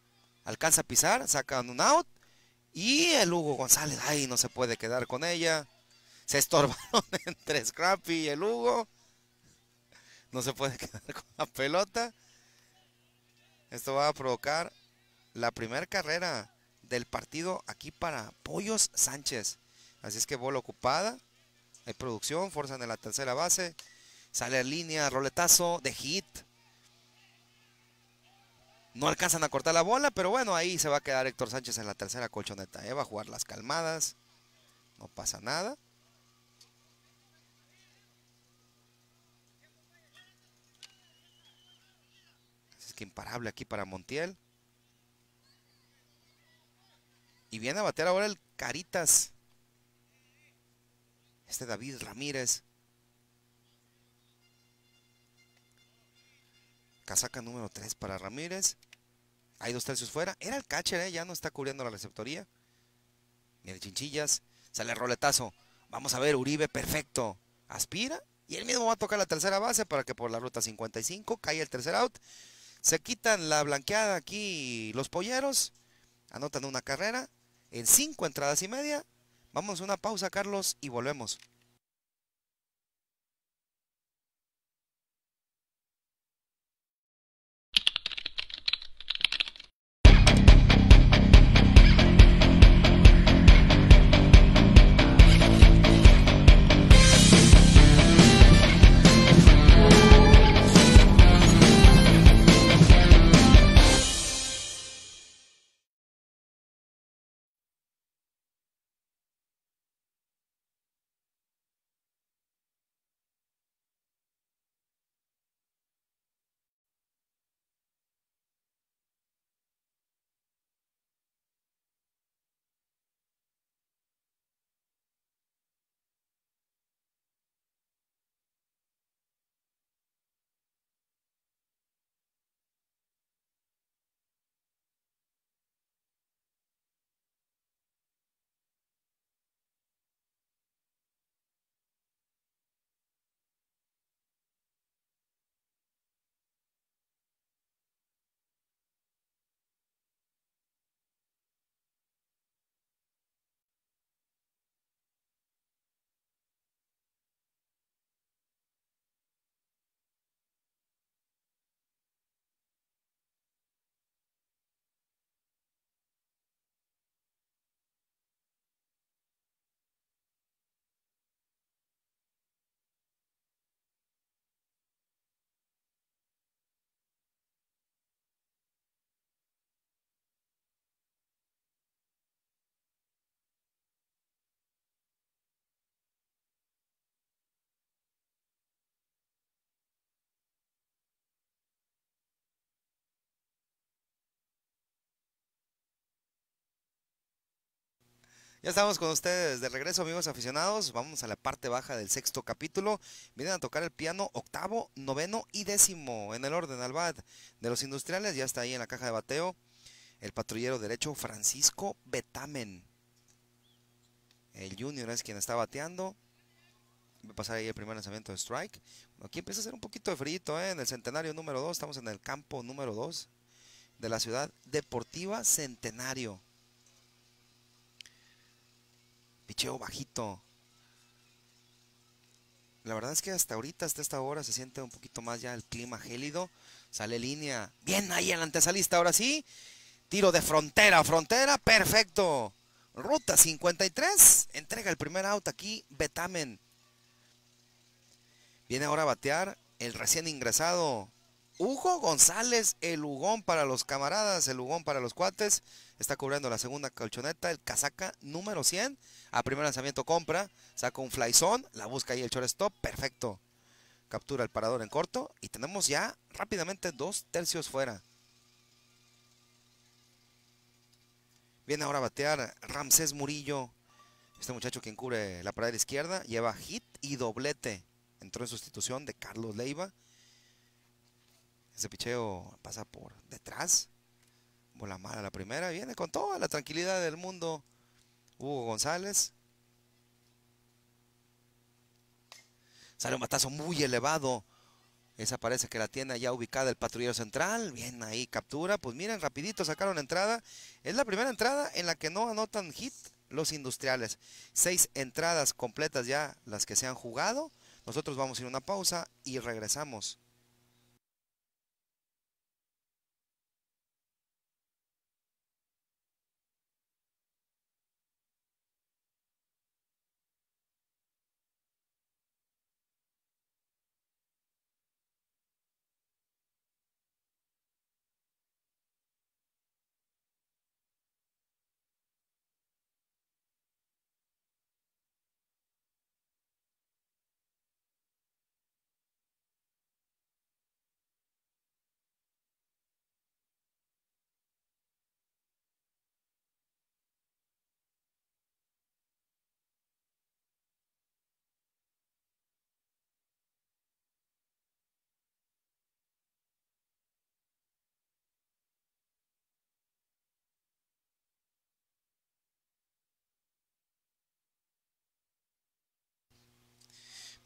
alcanza a pisar, sacan un out. Y el Hugo González, ay, no se puede quedar con ella. Se estorbaron entre Scrappy y el Hugo. No se puede quedar con la pelota. Esto va a provocar la primera carrera del partido aquí para Pollos Sánchez. Así es que bola ocupada. Hay producción, fuerza en la tercera base. Sale línea, roletazo de hit. No alcanzan a cortar la bola, pero bueno, ahí se va a quedar Héctor Sánchez en la tercera colchoneta. ¿eh? Va a jugar las calmadas. No pasa nada. Es que imparable aquí para Montiel. Y viene a batear ahora el Caritas. Este David Ramírez. Casaca número 3 para Ramírez. Hay dos tercios fuera. Era el catcher, ¿eh? ya no está cubriendo la receptoría. Mira Chinchillas. Sale el roletazo. Vamos a ver, Uribe, perfecto. Aspira. Y él mismo va a tocar la tercera base para que por la ruta 55 caiga el tercer out. Se quitan la blanqueada aquí los polleros. Anotan una carrera. En cinco entradas y media. Vamos a una pausa, Carlos, y volvemos. Ya estamos con ustedes de regreso, amigos aficionados. Vamos a la parte baja del sexto capítulo. Vienen a tocar el piano octavo, noveno y décimo en el orden al de los industriales. Ya está ahí en la caja de bateo el patrullero derecho Francisco Betamen. El junior es quien está bateando. Va a pasar ahí el primer lanzamiento de strike. Aquí empieza a ser un poquito de frío ¿eh? en el centenario número 2. Estamos en el campo número 2 de la ciudad deportiva Centenario picheo bajito. La verdad es que hasta ahorita, hasta esta hora, se siente un poquito más ya el clima gélido. Sale línea. Bien ahí en la antesalista, ahora sí. Tiro de frontera, frontera, perfecto. Ruta 53. Entrega el primer auto aquí, Betamen. Viene ahora a batear el recién ingresado Hugo González, el Hugón para los camaradas, el Hugón para los cuates. Está cubriendo la segunda colchoneta, el casaca número 100. A primer lanzamiento compra, saca un fly zone, la busca ahí el stop. perfecto. Captura el parador en corto y tenemos ya rápidamente dos tercios fuera. Viene ahora a batear Ramsés Murillo. Este muchacho quien cubre la pared izquierda lleva hit y doblete. Entró en sustitución de Carlos Leiva. Ese pasa por detrás. Bola mala la primera. Viene con toda la tranquilidad del mundo. Hugo González. Sale un matazo muy elevado. Esa parece que la tiene ya ubicada el patrullero central. Bien ahí, captura. Pues miren, rapidito sacaron entrada. Es la primera entrada en la que no anotan hit los industriales. Seis entradas completas ya las que se han jugado. Nosotros vamos a ir a una pausa y regresamos.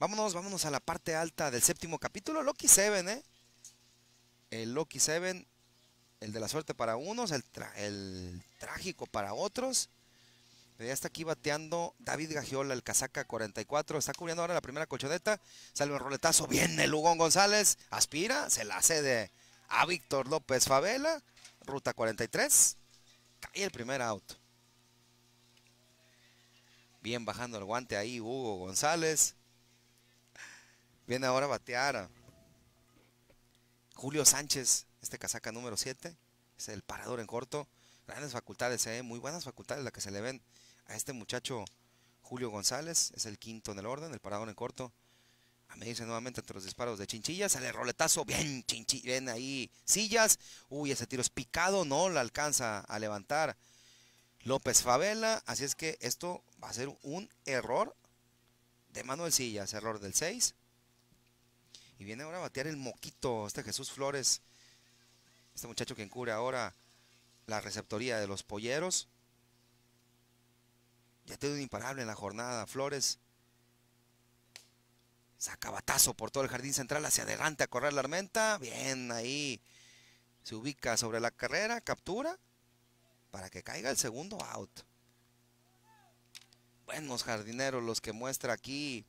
Vámonos, vámonos a la parte alta del séptimo capítulo. Loki 7, ¿eh? El Loki 7, el de la suerte para unos, el, trágico para otros. ya está aquí bateando David Gagiola, el casaca 44. Está cubriendo ahora la primera colchoneta. Sale un roletazo. Viene Lugón González. Aspira. Se la cede a Víctor López Favela. Ruta 43. Cae el primer auto. Bien bajando el guante ahí Hugo González. Viene ahora a batear a Julio Sánchez, este casaca número 7. Es el parador en corto. Grandes facultades, ¿eh? muy buenas facultades la que se le ven a este muchacho Julio González. Es el quinto en el orden, el parador en corto. A medirse nuevamente entre los disparos de Chinchillas Sale el roletazo. Bien, Chinchilla. ven ahí. Sillas. Uy, ese tiro es picado. No la alcanza a levantar López Favela. Así es que esto va a ser un error de Manuel Sillas. Error del 6 viene ahora a batear el moquito, este Jesús Flores. Este muchacho que encubre ahora la receptoría de los polleros. Ya tiene un imparable en la jornada. Flores saca batazo por todo el jardín central hacia adelante a correr la armenta. Bien, ahí se ubica sobre la carrera, captura para que caiga el segundo out. Buenos jardineros los que muestra aquí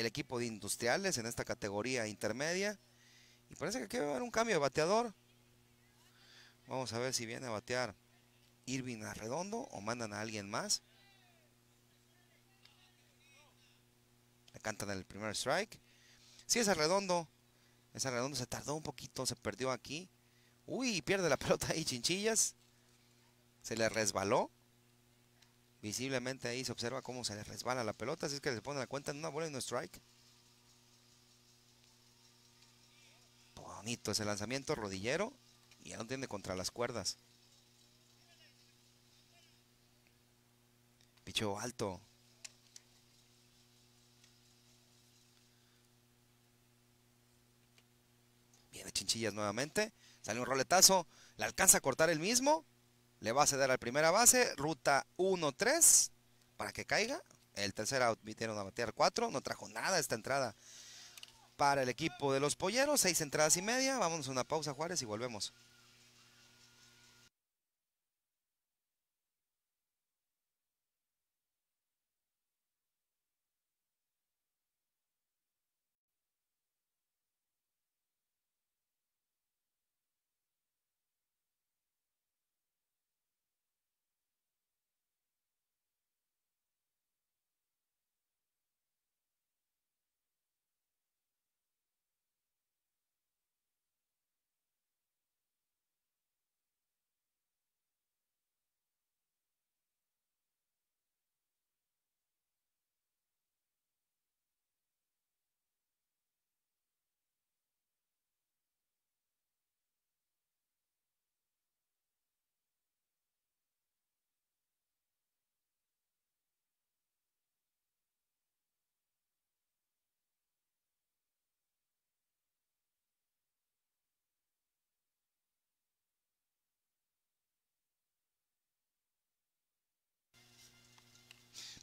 el equipo de industriales en esta categoría intermedia. Y parece que aquí va a haber un cambio de bateador. Vamos a ver si viene a batear Irving redondo o mandan a alguien más. Le cantan el primer strike. Si sí, es Arredondo. Es Arredondo, se tardó un poquito, se perdió aquí. Uy, pierde la pelota ahí Chinchillas. Se le resbaló. Visiblemente ahí se observa cómo se le resbala la pelota, así es que le pone la cuenta en una bola y no strike. Bonito ese lanzamiento rodillero y ya no tiene contra las cuerdas. Picho alto. Viene Chinchillas nuevamente. Sale un roletazo. le alcanza a cortar el mismo. Le va a ceder al primera base, ruta 1-3, para que caiga. El tercer out vinieron a batear 4, no trajo nada esta entrada para el equipo de los Polleros. Seis entradas y media, vamos a una pausa Juárez y volvemos.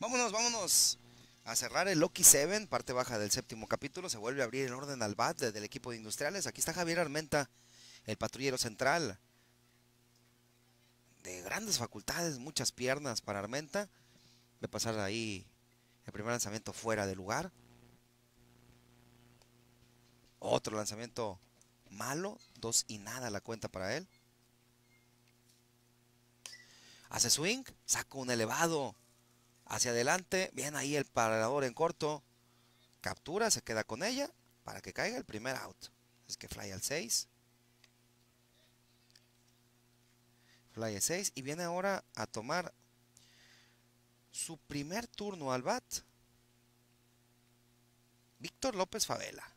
Vámonos, vámonos. A cerrar el Loki 7, parte baja del séptimo capítulo. Se vuelve a abrir el orden al BAT del equipo de industriales. Aquí está Javier Armenta, el patrullero central. De grandes facultades, muchas piernas para Armenta. Voy a pasar ahí el primer lanzamiento fuera de lugar. Otro lanzamiento malo. Dos y nada la cuenta para él. Hace swing, saca un elevado hacia adelante, viene ahí el parador en corto, captura, se queda con ella para que caiga el primer out. Es que fly al 6. Fly al 6 y viene ahora a tomar su primer turno al bat. Víctor López Favela.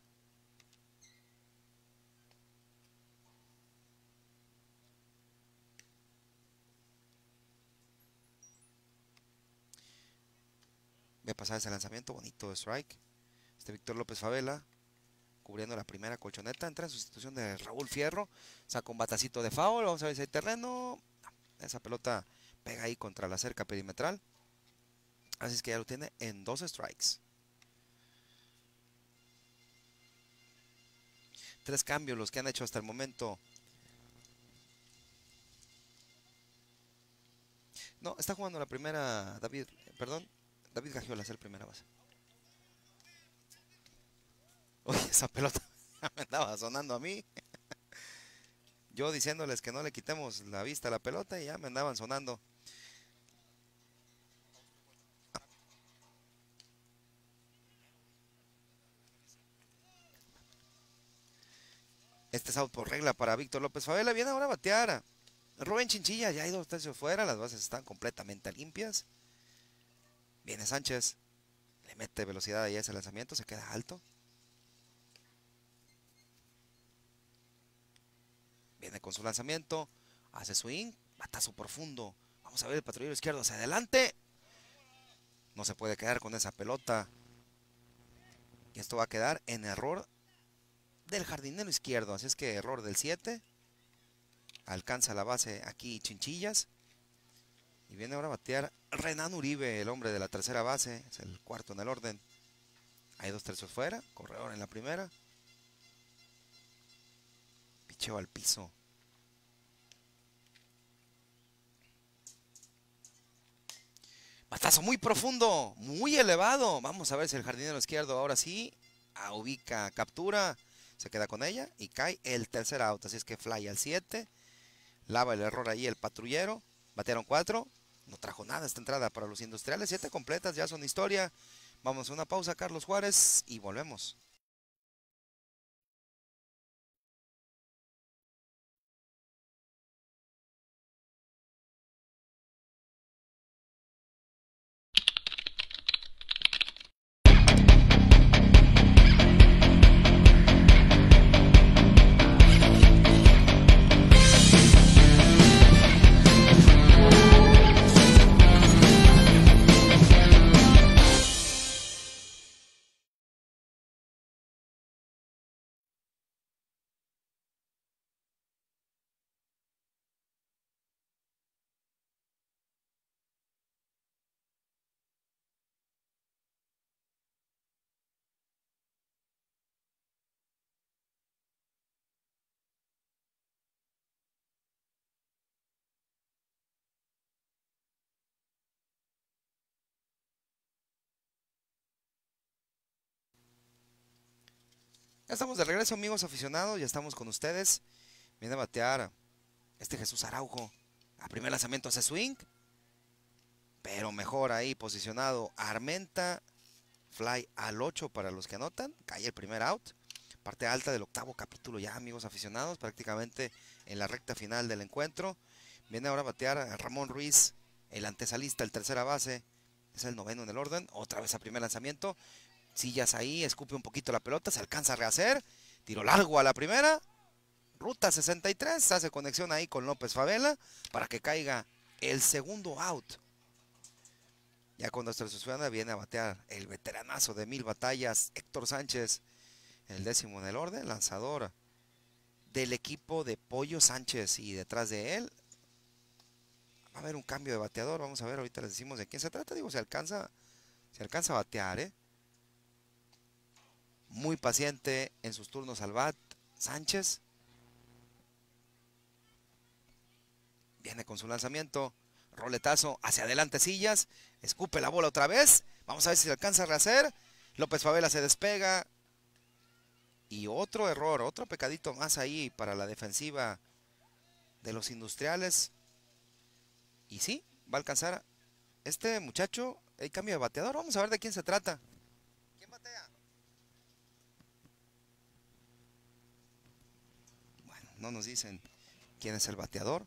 Voy a pasar ese lanzamiento bonito de strike. Este Víctor López Favela cubriendo la primera colchoneta. Entra en sustitución de Raúl Fierro. Saca un batacito de foul. Vamos a ver si hay terreno. esa pelota pega ahí contra la cerca perimetral. Así es que ya lo tiene en dos strikes. Tres cambios los que han hecho hasta el momento. No, está jugando la primera David, perdón, David Gagiola es el primera base. Uy, esa pelota me andaba sonando a mí. Yo diciéndoles que no le quitemos la vista a la pelota y ya me andaban sonando. Este es auto por regla para Víctor López Favela. Viene ahora a batear. Rubén Chinchilla ya ha ido tres fuera. Las bases están completamente limpias. Viene Sánchez, le mete velocidad ahí a ese lanzamiento, se queda alto. Viene con su lanzamiento, hace swing, batazo profundo. Vamos a ver el patrullero izquierdo hacia adelante. No se puede quedar con esa pelota. Y esto va a quedar en error del jardinero izquierdo. Así es que error del 7. Alcanza la base aquí Chinchillas. Y viene ahora a batear Renan Uribe, el hombre de la tercera base. Es el cuarto en el orden. Hay dos tercios fuera. Corredor en la primera. Picheo al piso. Batazo muy profundo, muy elevado. Vamos a ver si el jardinero izquierdo ahora sí ah, ubica, captura, se queda con ella y cae el tercer out. Así es que fly al 7. Lava el error ahí el patrullero. Batearon 4. No trajo nada esta entrada para los industriales. Siete completas, ya son historia. Vamos a una pausa, Carlos Juárez, y volvemos. Ya estamos de regreso, amigos aficionados. Ya estamos con ustedes. Viene a batear este Jesús Araujo. A primer lanzamiento hace swing. Pero mejor ahí posicionado. Armenta. Fly al 8 para los que anotan. Cae el primer out. Parte alta del octavo capítulo ya, amigos aficionados. Prácticamente en la recta final del encuentro. Viene ahora a batear Ramón Ruiz. El antesalista, el tercera base. Es el noveno en el orden. Otra vez a primer lanzamiento sillas ahí, escupe un poquito la pelota, se alcanza a rehacer, tiro largo a la primera, ruta 63, hace conexión ahí con López Favela para que caiga el segundo out. Ya con nuestra Susana viene a batear el veteranazo de mil batallas, Héctor Sánchez, el décimo del orden, lanzador del equipo de Pollo Sánchez y detrás de él va a haber un cambio de bateador, vamos a ver, ahorita les decimos de quién se trata, digo, se alcanza, se alcanza a batear, ¿eh? muy paciente en sus turnos al bat. Sánchez viene con su lanzamiento. Roletazo hacia adelante, Sillas. Escupe la bola otra vez. Vamos a ver si se alcanza a rehacer. López Favela se despega. Y otro error, otro pecadito más ahí para la defensiva de los industriales. Y sí, va a alcanzar este muchacho el cambio de bateador. Vamos a ver de quién se trata. ¿Quién batea? No nos dicen quién es el bateador.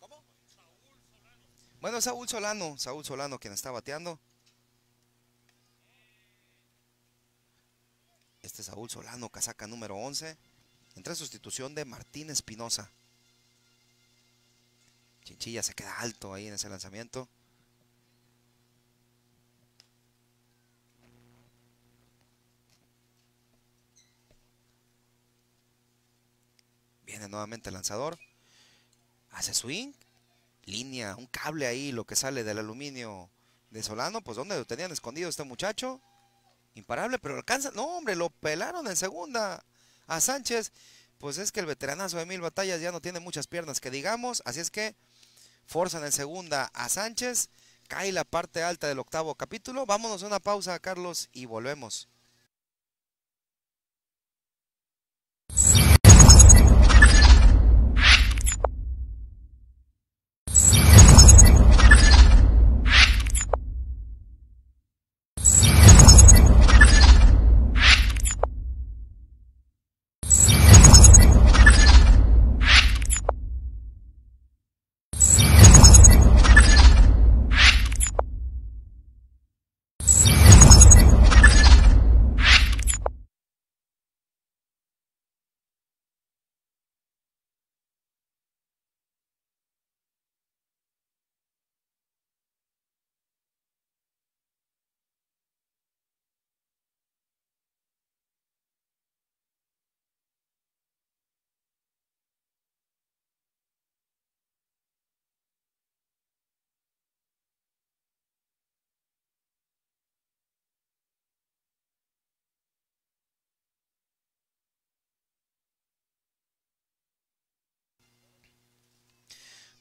¿Cómo? Bueno, Saúl Solano, Saúl Solano quien está bateando. Este es Saúl Solano, casaca número 11. Entra sustitución de Martín Espinosa. Chinchilla se queda alto ahí en ese lanzamiento. Viene nuevamente el lanzador. Hace swing. Línea, un cable ahí, lo que sale del aluminio de Solano. Pues donde lo tenían escondido este muchacho. Imparable, pero alcanza. No, hombre, lo pelaron en segunda a Sánchez. Pues es que el veteranazo de mil batallas ya no tiene muchas piernas, que digamos. Así es que forzan en segunda a Sánchez. Cae la parte alta del octavo capítulo. Vámonos a una pausa, Carlos, y volvemos.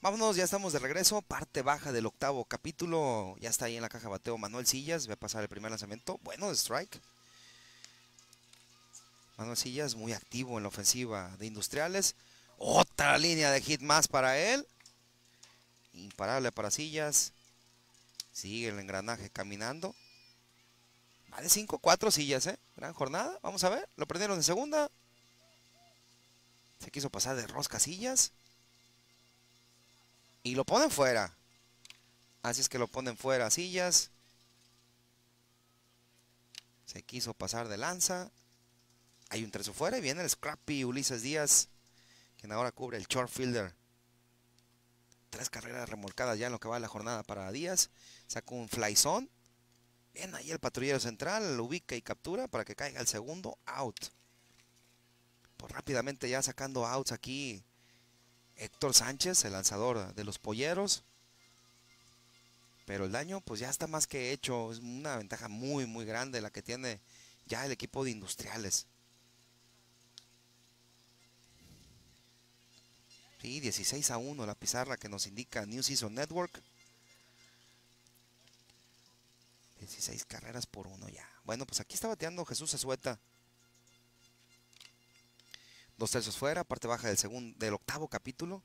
Vámonos, ya estamos de regreso. Parte baja del octavo capítulo. Ya está ahí en la caja bateo Manuel Sillas. Va a pasar el primer lanzamiento. Bueno, strike. Manuel Sillas muy activo en la ofensiva de Industriales. Otra línea de hit más para él. Imparable para Sillas. Sigue el engranaje caminando. Vale, de 5, 4 sillas, ¿eh? Gran jornada. Vamos a ver. Lo perdieron en segunda. Se quiso pasar de rosca sillas. Y lo ponen fuera. Así es que lo ponen fuera. Sillas. Se quiso pasar de lanza. Hay un trezo fuera y viene el Scrappy Ulises Díaz, quien ahora cubre el short fielder. Tres carreras remolcadas ya en lo que va la jornada para Díaz. Saca un fly zone Bien ahí el patrullero central, lo ubica y captura para que caiga el segundo out. Pues rápidamente ya sacando outs aquí Héctor Sánchez, el lanzador de los Polleros. Pero el daño pues ya está más que hecho. Es una ventaja muy, muy grande la que tiene ya el equipo de Industriales. Sí, 16 a 1 la pizarra que nos indica New Season Network. 16 carreras por uno ya. Bueno, pues aquí está bateando Jesús Azueta. Dos tercios fuera, parte baja del, segundo, del octavo capítulo.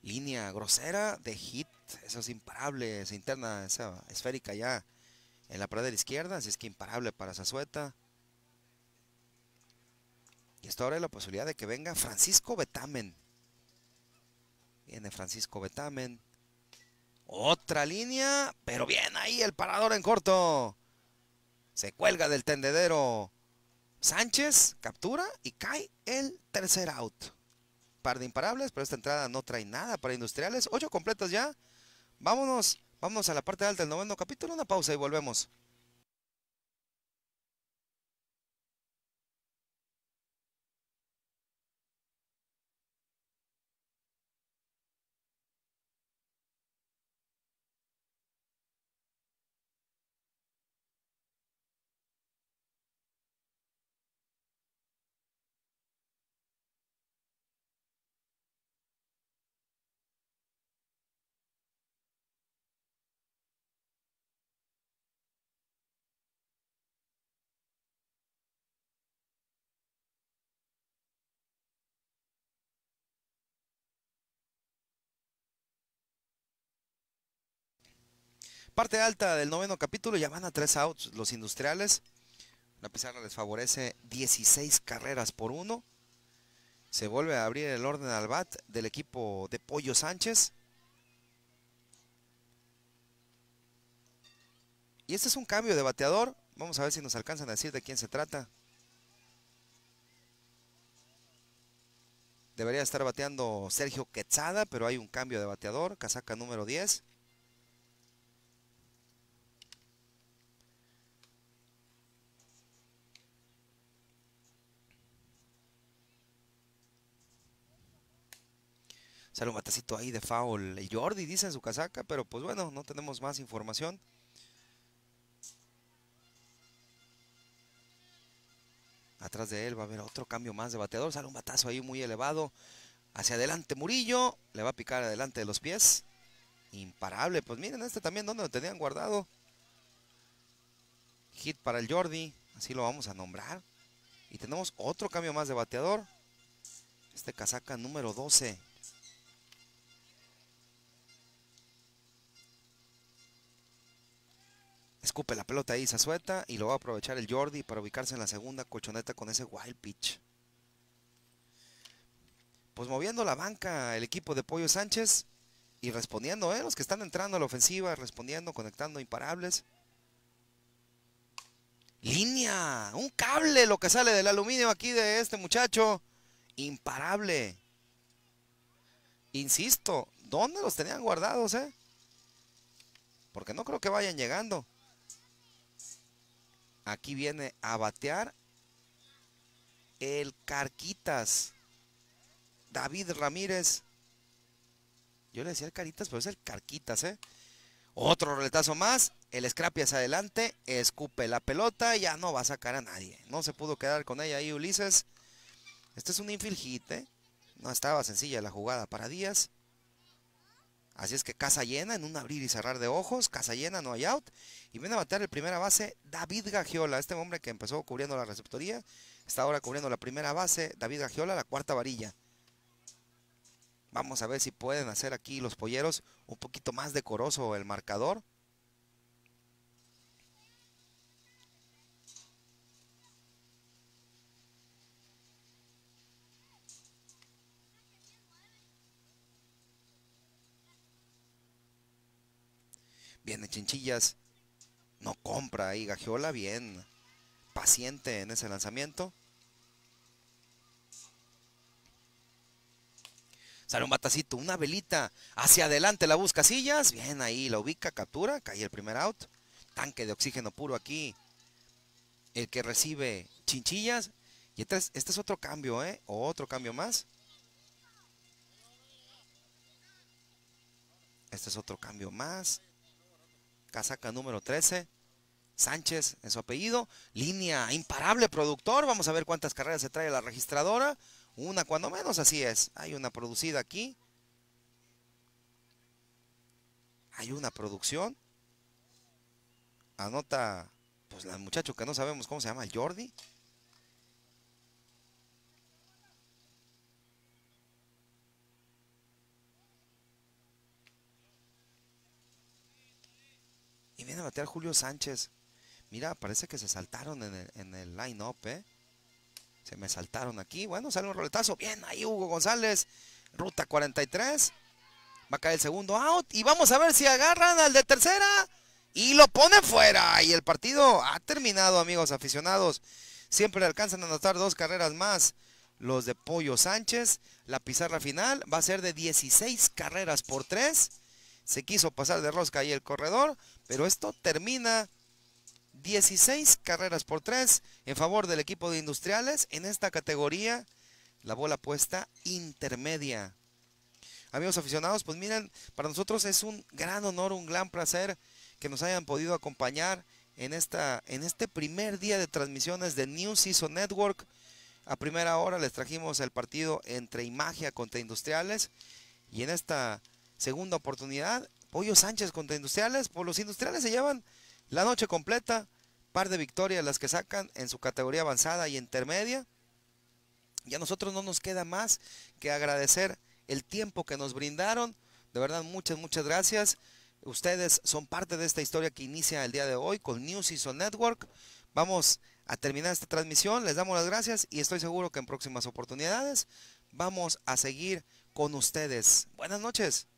Línea grosera de hit. Eso es imparable. esa interna esa esférica ya en la pared de la izquierda. Así es que imparable para Zazueta. Y esto abre la posibilidad de que venga Francisco Betamen. Viene Francisco Betamen. Otra línea, pero bien ahí el parador en corto. Se cuelga del tendedero. Sánchez captura y cae el tercer out. Par de imparables, pero esta entrada no trae nada para industriales. Ocho completos ya. Vámonos, vamos a la parte alta del noveno capítulo. Una pausa y volvemos. Parte alta del noveno capítulo, ya van a tres outs los industriales. La pizarra les favorece 16 carreras por uno. Se vuelve a abrir el orden al bat del equipo de Pollo Sánchez. Y este es un cambio de bateador. Vamos a ver si nos alcanzan a decir de quién se trata. Debería estar bateando Sergio Quetzada, pero hay un cambio de bateador. Casaca número 10. sale un batacito ahí de foul. Jordi dice en su casaca, pero pues bueno, no tenemos más información. Atrás de él va a haber otro cambio más de bateador. Sale un batazo ahí muy elevado. Hacia adelante Murillo. Le va a picar adelante de los pies. Imparable. Pues miren este también donde lo tenían guardado. Hit para el Jordi. Así lo vamos a nombrar. Y tenemos otro cambio más de bateador. Este casaca número 12. Escupe la pelota ahí, se suelta y lo va a aprovechar el Jordi para ubicarse en la segunda colchoneta con ese wild pitch. Pues moviendo la banca el equipo de Pollo Sánchez y respondiendo, ¿eh? los que están entrando a la ofensiva, respondiendo, conectando imparables. Línea, un cable lo que sale del aluminio aquí de este muchacho. Imparable. Insisto, ¿dónde los tenían guardados, eh? Porque no creo que vayan llegando. Aquí viene a batear el Carquitas. David Ramírez. Yo le decía el Caritas, pero es el Carquitas, ¿eh? Otro roletazo más. El Scrappy hacia adelante. Escupe la pelota. Ya no va a sacar a nadie. No se pudo quedar con ella ahí Ulises. Este es un infiljite. hit, ¿eh? No estaba sencilla la jugada para Díaz. Así es que casa llena en un abrir y cerrar de ojos, casa llena, no hay out. Y viene a batear el primera base David Gagiola, este hombre que empezó cubriendo la receptoría, está ahora cubriendo la primera base, David Gagiola, la cuarta varilla. Vamos a ver si pueden hacer aquí los polleros un poquito más decoroso el marcador. Viene Chinchillas, no compra ahí Gagiola bien paciente en ese lanzamiento. Sale un batacito, una velita. Hacia adelante la busca Sillas. Bien ahí, la ubica, captura. Cae el primer out. Tanque de oxígeno puro aquí. El que recibe chinchillas. Y este es, este es otro cambio, ¿eh? Otro cambio más. Este es otro cambio más casaca número 13. Sánchez en su apellido. Línea imparable productor. Vamos a ver cuántas carreras se trae la registradora. Una cuando menos, así es. Hay una producida aquí. Hay una producción. Anota, pues, la muchacho que no sabemos cómo se llama, Jordi. viene a batear Julio Sánchez. Mira, parece que se saltaron en el, line-up, ¿eh? Se me saltaron aquí. Bueno, sale un roletazo. Bien, ahí Hugo González. Ruta 43. Va a caer el segundo out. Y vamos a ver si agarran al de tercera. Y lo ponen fuera. Y el partido ha terminado, amigos aficionados. Siempre alcanzan a anotar dos carreras más. Los de Pollo Sánchez. La pizarra final va a ser de 16 carreras por 3. Se quiso pasar de rosca ahí el corredor. Pero esto termina 16 carreras por 3 en favor del equipo de industriales en esta categoría, la bola puesta intermedia. Amigos aficionados, pues miren, para nosotros es un gran honor, un gran placer que nos hayan podido acompañar en, esta, en este primer día de transmisiones de New Season Network. A primera hora les trajimos el partido entre Imagia contra Industriales y en esta segunda oportunidad Pollo Sánchez contra Industriales, por los Industriales se llevan la noche completa, par de victorias las que sacan en su categoría avanzada y intermedia. Y a nosotros no nos queda más que agradecer el tiempo que nos brindaron. De verdad, muchas, muchas gracias. Ustedes son parte de esta historia que inicia el día de hoy con New Season Network. Vamos a terminar esta transmisión. Les damos las gracias y estoy seguro que en próximas oportunidades vamos a seguir con ustedes. Buenas noches.